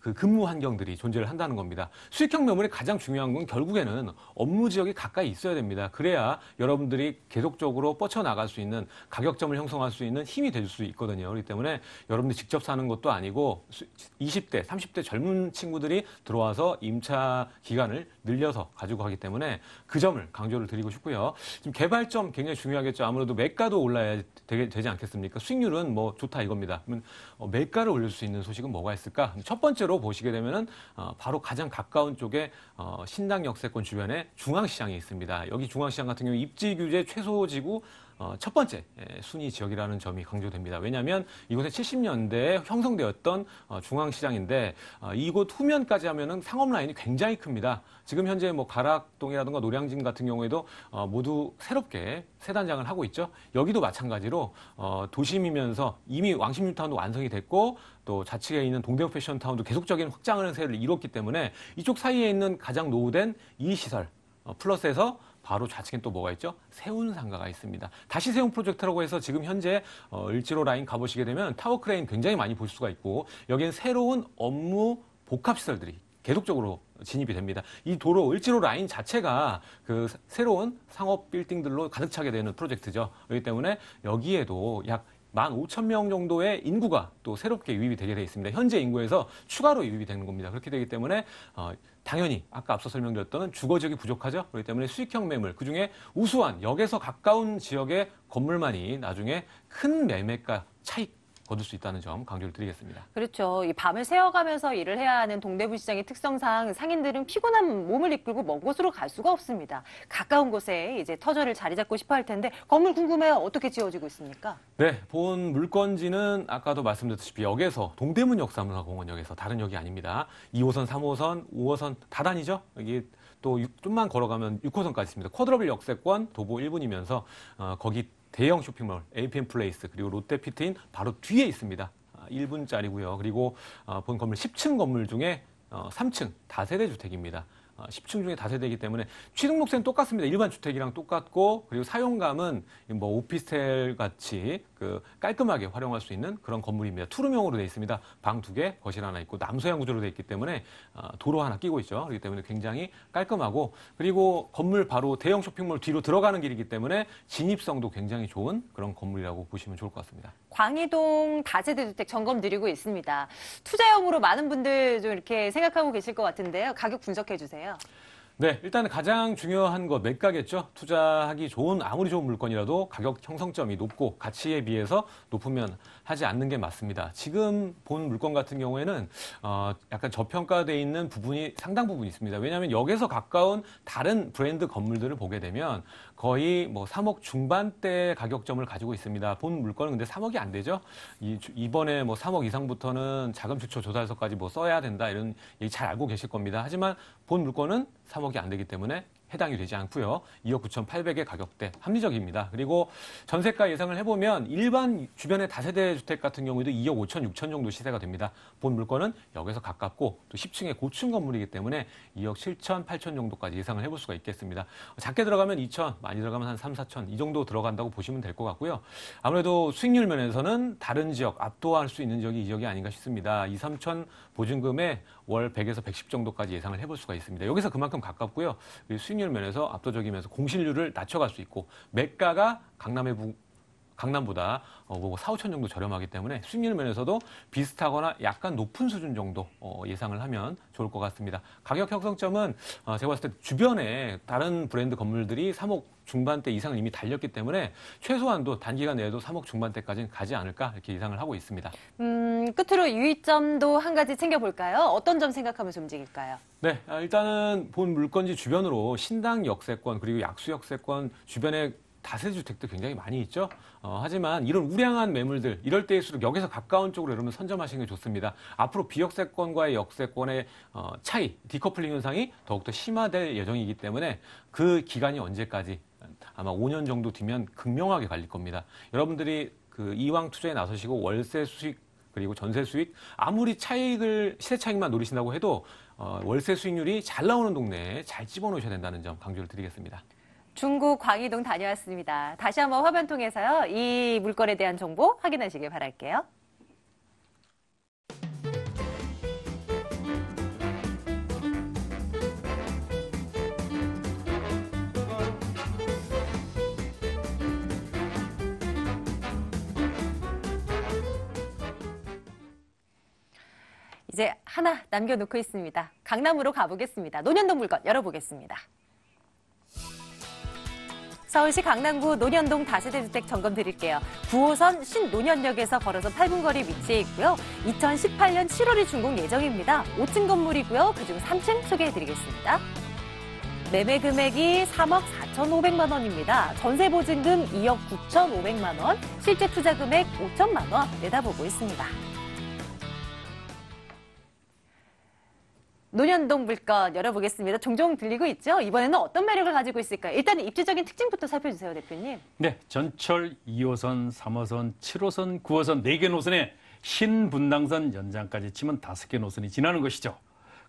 그 근무 환경들이 존재를 한다는 겁니다. 수익형 매물이 가장 중요한 건 결국에는 업무 지역이 가까이 있어야 됩니다. 그래야 여러분들이 계속적으로 뻗쳐나갈 수 있는 가격점을 형성할 수 있는 힘이 될 수 있거든요. 그렇기 때문에 여러분들이 직접 사는 것도 아니고 20대, 30대 젊은 친구들이 들어와서 임차 기간을 늘려서 가지고 가기 때문에 그 점을 강조를 드리고 싶고요. 지금 개발점 굉장히 중요하겠죠. 아무래도 매가도 올라야 되게, 되지 않겠습니까? 수익률은 뭐 좋다 이겁니다. 그러면 어, 매가를 올릴 수 있는 소식은 뭐가 있을까? 첫 번째로 실제로 보시게 되면은 어, 바로 가장 가까운 쪽에 어, 신당 역세권 주변에 중앙시장이 있습니다. 여기 중앙시장 같은 경우 입지 규제 최소지구 어, 첫 번째 예, 순위 지역이라는 점이 강조됩니다. 왜냐하면 이곳에 70년대에 형성되었던 어, 중앙시장인데 어, 이곳 후면까지 하면 상업 라인이 굉장히 큽니다. 지금 현재 뭐 가락동이라든가 노량진 같은 경우에도 모두 새롭게 세 단장을 하고 있죠. 여기도 마찬가지로 도심이면서 이미 왕십류타운도 완성이 됐고 또 자측에 있는 동대문 패션타운도 계속적인 확장하는 세를 이뤘기 때문에 이쪽 사이에 있는 가장 노후된 이 시설 어, 플러스에서 바로 좌측엔 또 뭐가 있죠? 세운 상가가 있습니다. 다시 세운 프로젝트라고 해서 지금 현재 을지로 어, 라인 가보시게 되면 타워 크레인 굉장히 많이 볼 수가 있고 여기엔 새로운 업무 복합 시설들이 계속적으로 진입이 됩니다. 이 도로 을지로 라인 자체가 그 새로운 상업 빌딩들로 가득 차게 되는 프로젝트죠. 그렇기 때문에 여기에도 약만 오천 명 정도의 인구가 또 새롭게 유입이 되게 돼 있습니다. 현재 인구에서 추가로 유입이 되는 겁니다. 그렇게 되기 때문에 어, 당연히 아까 앞서 설명드렸던 주거 지역이 부족하죠. 그렇기 때문에 수익형 매물 그중에 우수한 역에서 가까운 지역의 건물만이 나중에 큰 매매가 차익 거둘 수 있다는 점 강조를 드리겠습니다. 그렇죠. 이 밤을 새어가면서 일을 해야 하는 동대문 시장의 특성상 상인들은 피곤한 몸을 이끌고 먼 곳으로 갈 수가 없습니다. 가까운 곳에 이제 터전을 자리 잡고 싶어 할 텐데 건물 궁금해요. 어떻게 지어지고 있습니까? 네, 본 물건지는 아까도 말씀드렸다시피 역에서 동대문 역삼문화공원역에서 다른 역이 아닙니다. 2호선, 3호선, 5호선 다 다니죠. 여기 또 6, 좀만 걸어가면 6호선까지 있습니다. 쿼드러블 역세권 도보 1분이면서 어, 거기 대형 쇼핑몰 APM 플레이스 그리고 롯데피트인 바로 뒤에 있습니다. 1분짜리고요. 아, 그리고 어, 본 건물 10층 건물 중에 3층 어, 다세대 주택입니다. 10층 어, 중에 다세대이기 때문에 취등록세는 똑같습니다. 일반 주택이랑 똑같고 그리고 사용감은 뭐 오피스텔 같이 그 깔끔하게 활용할 수 있는 그런 건물입니다. 투룸형으로 되어 있습니다. 방 두 개, 거실 하나 있고 남서향 구조로 되어 있기 때문에 어, 도로 하나 끼고 있죠. 그렇기 때문에 굉장히 깔끔하고 그리고 건물 바로 대형 쇼핑몰 뒤로 들어가는 길이기 때문에 진입성도 굉장히 좋은 그런 건물이라고 보시면 좋을 것 같습니다. 광희동 다세대주택 점검 드리고 있습니다. 투자형으로 많은 분들 좀 이렇게 생각하고 계실 것 같은데요. 가격 분석해 주세요. 네, 일단 가장 중요한 거 매가겠죠. 투자하기 좋은 아무리 좋은 물건이라도 가격 형성점이 높고 가치에 비해서 높으면 하지 않는 게 맞습니다. 지금 본 물건 같은 경우에는 어, 약간 저평가돼 있는 부분이 상당 부분 있습니다. 왜냐하면 역에서 가까운 다른 브랜드 건물들을 보게 되면 거의 뭐 3억 중반대 가격점을 가지고 있습니다. 본 물건은 근데 3억이 안 되죠. 이, 이 번에뭐 3억 이상부터는 자금 출처 조사에서까지 뭐 써야 된다 이런 얘기 잘 알고 계실 겁니다. 하지만 본 물건은 3억이 안 되기 때문에 해당이 되지 않고요. 2억 9,800의 가격대 합리적입니다. 그리고 전세가 예상을 해보면 일반 주변의 다세대 주택 같은 경우에도 2억 5천, 6천 정도 시세가 됩니다. 본 물건은 역에서 가깝고 또 10층의 고층 건물이기 때문에 2억 7천, 8천 정도까지 예상을 해볼 수가 있겠습니다. 작게 들어가면 2천, 많이 들어가면 한 3, 4천 이 정도 들어간다고 보시면 될 것 같고요. 아무래도 수익률 면에서는 다른 지역 압도할 수 있는 지역이 이 지역이 아닌가 싶습니다. 2, 3천 보증금에 월 100에서 110 정도까지 예상을 해볼 수가 있습니다. 여기서 그만큼 가깝고요. 수익률 면에서 압도적이면서 공실률을 낮춰갈 수 있고 매가가 강남의 강남보다 뭐 4, 5천 정도 저렴하기 때문에 수익률 면에서도 비슷하거나 약간 높은 수준 정도 어, 예상을 하면 좋을 것 같습니다. 가격 형성점은 어, 제가 봤을 때 주변에 다른 브랜드 건물들이 3억 중반대 이상을 이미 달렸기 때문에 최소한도 단기간 내에도 3억 중반대까지는 가지 않을까 이렇게 예상을 하고 있습니다. 음, 끝으로 유의점도 한 가지 챙겨볼까요? 어떤 점 생각하면서 움직일까요? 네, 아, 일단은 본 물건지 주변으로 신당 역세권 그리고 약수 역세권 주변에 다세 주택도 굉장히 많이 있죠. 어, 하지만 이런 우량한 매물들 이럴 때일수록 역에서 가까운 쪽으로 여러분 선점하시는 게 좋습니다. 앞으로 비역세권과의 역세권의 어, 차이, 디커플링 현상이 더욱더 심화될 예정이기 때문에 그 기간이 언제까지 아마 5년 정도 뒤면 극명하게 갈릴 겁니다. 여러분들이 그 이왕 투자에 나서시고 월세 수익 그리고 전세 수익 아무리 차익을 시세 차익만 노리신다고 해도 어, 월세 수익률이 잘 나오는 동네에 잘 집어넣으셔야 된다는 점 강조를 드리겠습니다. 중구 광희동 다녀왔습니다. 다시 한번 화면 통해서요. 이 물건에 대한 정보 확인하시길 바랄게요. 이제 하나 남겨놓고 있습니다. 강남으로 가보겠습니다. 노년동 물건 열어보겠습니다. 서울시 강남구 논현동 다세대 주택 점검 드릴게요. 9호선 신논현역에서 걸어서 8분 거리 위치해 있고요. 2018년 7월에 준공 예정입니다. 5층 건물이고요. 그중 3층 소개해 드리겠습니다. 매매 금액이 3억 4,500만 원입니다. 전세 보증금 2억 9,500만 원, 실제 투자 금액 5천만 원 내다보고 있습니다. 논현동 물건 열어보겠습니다. 종종 들리고 있죠? 이번에는 어떤 매력을 가지고 있을까요? 일단 입지적인 특징부터 살펴주세요, 대표님. 네, 전철 2호선, 3호선, 7호선, 9호선 4개 노선에 신분당선 연장까지 치면 5개 노선이 지나는 것이죠.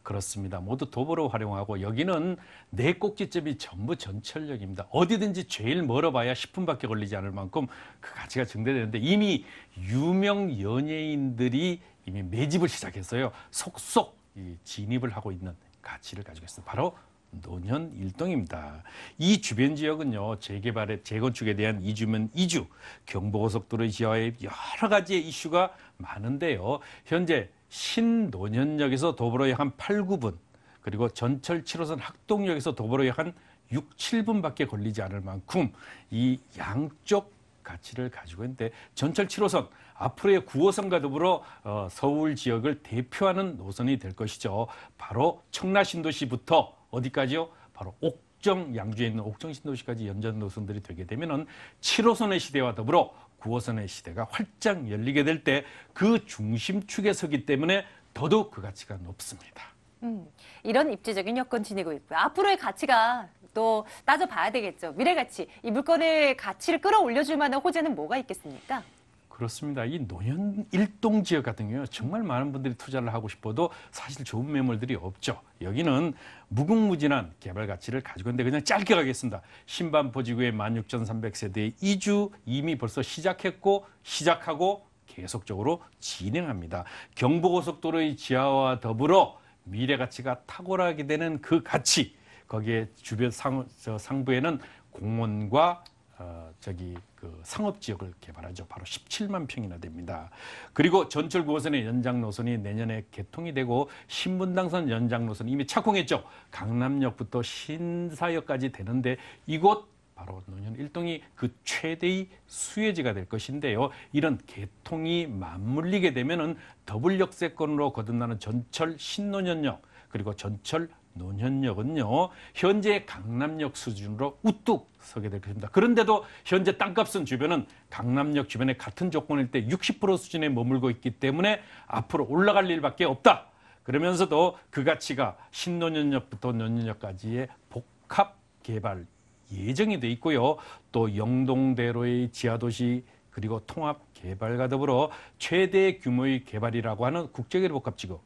그렇습니다. 모두 도보로 활용하고 여기는 네 꼭지점이 전부 전철역입니다. 어디든지 제일 멀어봐야 10분밖에 걸리지 않을 만큼 그 가치가 증대되는데 이미 유명 연예인들이 이미 매집을 시작했어요. 속속 진입을 하고 있는 가치를 가지고 있어 바로 노년 일동입니다. 이 주변 지역은요 재개발에 재건축에 대한 이주면 이주, 경부고속도로 지하에 여러 가지의 이슈가 많은데요. 현재 신노년역에서 도보로 약 한 8, 9분, 그리고 전철 7호선 학동역에서 도보로 약 한 6, 7분밖에 걸리지 않을 만큼 이 양쪽 가치를 가지고 있는데 전철 7호선 앞으로의 9호선과 더불어 어, 서울 지역을 대표하는 노선이 될 것이죠. 바로 청라신도시부터 어디까지요? 바로 옥정 양주에 있는 옥정 신도시까지 연전 노선들이 되게 되면은 7호선의 시대와 더불어 9호선의 시대가 활짝 열리게 될 때 그 중심축에 서기 때문에 더더욱 그 가치가 높습니다. 음, 이런 입지적인 여건 지니고 있고요. 앞으로의 가치가 또 따져봐야 되겠죠. 미래가치, 이 물건의 가치를 끌어올려줄 만한 호재는 뭐가 있겠습니까? 그렇습니다. 이 노현 일동 지역 같은 경우 정말 많은 분들이 투자를 하고 싶어도 사실 좋은 매물들이 없죠. 여기는 무궁무진한 개발 가치를 가지고 있는데 그냥 짧게 가겠습니다. 신반포 지구의 16,300세대 이주 이미 벌써 시작했고 시작하고 계속적으로 진행합니다. 경부고속도로의 지하와 더불어 미래 가치가 탁월하게 되는 그 가치 거기에 주변 상, 상부에는 공원과 어, 저기 그 상업 지역을 개발하죠. 바로 17만 평이나 됩니다. 그리고 전철 9호선의 연장 노선이 내년에 개통이 되고 신분당선 연장 노선 이미 착공했죠. 강남역부터 신사역까지 되는데 이곳 바로 노년 1동이 그 최대의 수혜지가 될 것인데요. 이런 개통이 맞물리게 되면은 더블 역세권으로 거듭나는 전철 신노년역 그리고 전철 논현역은요 현재 강남역 수준으로 우뚝 서게 될 것입니다. 그런데도 현재 땅값은 주변은 강남역 주변에 같은 조건일 때 60% 수준에 머물고 있기 때문에 앞으로 올라갈 일밖에 없다. 그러면서도 그 가치가 신논현역부터 논현역까지의 복합 개발 예정이 돼 있고요. 또 영동대로의 지하도시 그리고 통합 개발과 더불어 최대 규모의 개발이라고 하는 국제개발복합지구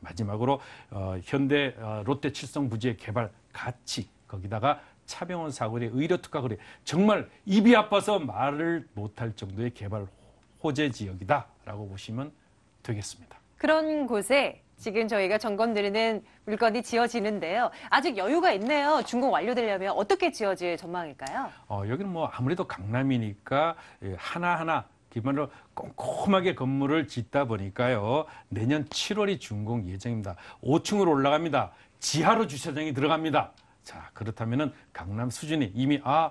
마지막으로 어, 현대 어, 롯데 칠성 부지의 개발 가치 거기다가 차병원 사거리 의료 특화 거리 정말 입이 아파서 말을 못할 정도의 개발 호재 지역이다라고 보시면 되겠습니다. 그런 곳에 지금 저희가 점검드리는 물건이 지어지는데요. 아직 여유가 있네요. 준공 완료되려면 어떻게 지어질 전망일까요? 어, 여기는 뭐 아무래도 강남이니까 예, 하나하나 기본으로 꼼꼼하게 건물을 짓다 보니까요. 내년 7월이 준공 예정입니다. 5층으로 올라갑니다. 지하로 주차장이 들어갑니다. 자, 그렇다면은 강남 수준이 이미 아,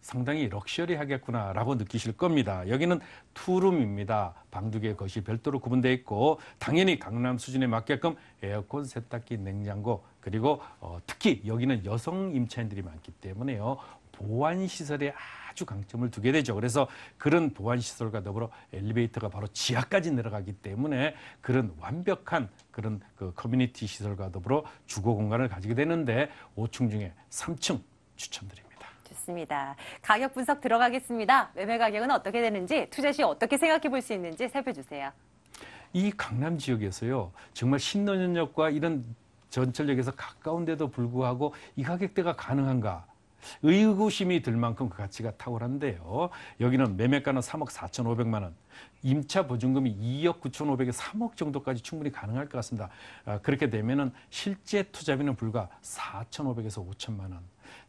상당히 럭셔리하겠구나라고 느끼실 겁니다. 여기는 투룸입니다. 방 두개의 것이 별도로 구분되어 있고 당연히 강남 수준에 맞게끔 에어컨, 세탁기, 냉장고 그리고 어, 특히 여기는 여성 임차인들이 많기 때문에요. 보안 시설에 아주 강점을 두게 되죠. 그래서 그런 보안 시설과 더불어 엘리베이터가 바로 지하까지 내려가기 때문에 그런 완벽한 그런 그 커뮤니티 시설과 더불어 주거 공간을 가지게 되는데 5층 중에 3층 추천드립니다. 좋습니다. 가격 분석 들어가겠습니다. 매매 가격은 어떻게 되는지, 투자 시 어떻게 생각해 볼 수 있는지 살펴주세요. 이 강남 지역에서요, 정말 신논현역과 이런 전철역에서 가까운데도 불구하고 이 가격대가 가능한가? 의구심이 들 만큼 그 가치가 탁월한데요. 여기는 매매가는 3억 4,500만 원, 임차 보증금이 2억 9,500에 3억 정도까지 충분히 가능할 것 같습니다. 아, 그렇게 되면은 실제 투자비는 불과 4,500에서 5 0 0 0만 원.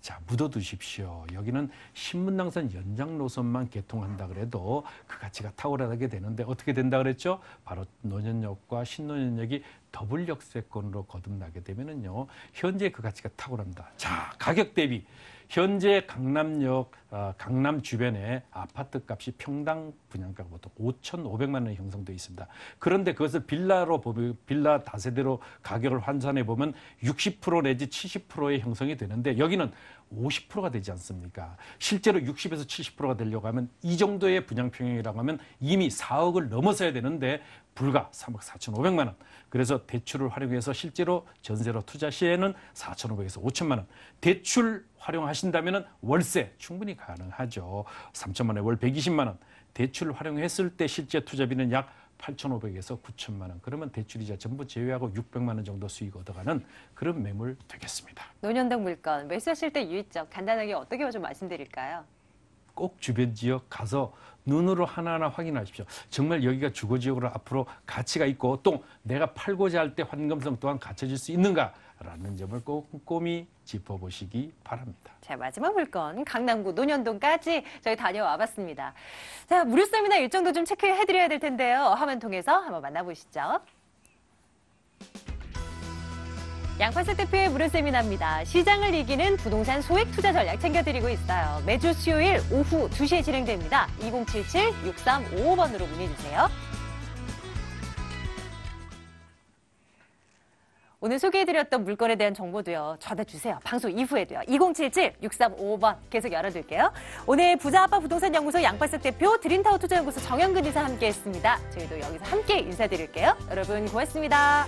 자, 묻어두십시오. 여기는 신문당선 연장 노선만 개통한다 그래도 그 가치가 탁월하게 되는데 어떻게 된다 그랬죠? 바로 노년역과 신노년역이 더블 역세권으로 거듭나게 되면은요. 현재 그 가치가 탁월합니다. 자, 가격 대비 현재 강남역 어, 강남 주변에 아파트 값이 평당 분양가가 보통 5,500만 원이 형성돼 있습니다. 그런데 그것을 빌라로 빌라 다세대로 가격을 환산해 보면 60% 내지 70%의 형성이 되는데 여기는 50%가 되지 않습니까? 실제로 60에서 70%가 되려고 하면 이 정도의 분양 평형이라고 하면 이미 4억을 넘어서야 되는데 불과 3억 4,500만 원. 그래서 대출을 활용해서 실제로 전세로 투자 시에는 4,500에서 5 0 0 0만 원. 대출 활용하신다면 월세 충분히 가능하죠. 3천만 원에 월 120만 원. 대출 활용했을 때 실제 투자비는 약 8,500에서 9천만 원. 그러면 대출이자 전부 제외하고 600만 원 정도 수익 얻어가는 그런 매물 되겠습니다. 노년동 물건 매수하실 때 유의점 간단하게 어떻게 좀 말씀드릴까요? 꼭 주변 지역 가서 눈으로 하나하나 확인하십시오. 정말 여기가 주거 지역으로 앞으로 가치가 있고 또 내가 팔고자 할 때 환금성 또한 갖춰질 수 있는가? 라는 점을 꼼꼼히 짚어보시기 바랍니다. 자, 마지막 물건 강남구 논현동까지 저희 다녀와 봤습니다. 자, 무료세미나 일정도 좀 체크해드려야 될 텐데요. 화면 통해서 한번 만나보시죠. 양파세 대표의 무료 세미나입니다. 시장을 이기는 부동산 소액 투자 전략 챙겨드리고 있어요. 매주 수요일 오후 2시에 진행됩니다. 2077-6355번으로 문의주세요. 오늘 소개해드렸던 물건에 대한 정보도요. 전해주세요. 방송 이후에도요. 2077-6355번 계속 열어둘게요. 오늘 부자아빠 부동산 연구소 양파석 대표 드림타워 투자연구소 정현근 이사 함께했습니다. 저희도 여기서 함께 인사드릴게요. 여러분 고맙습니다.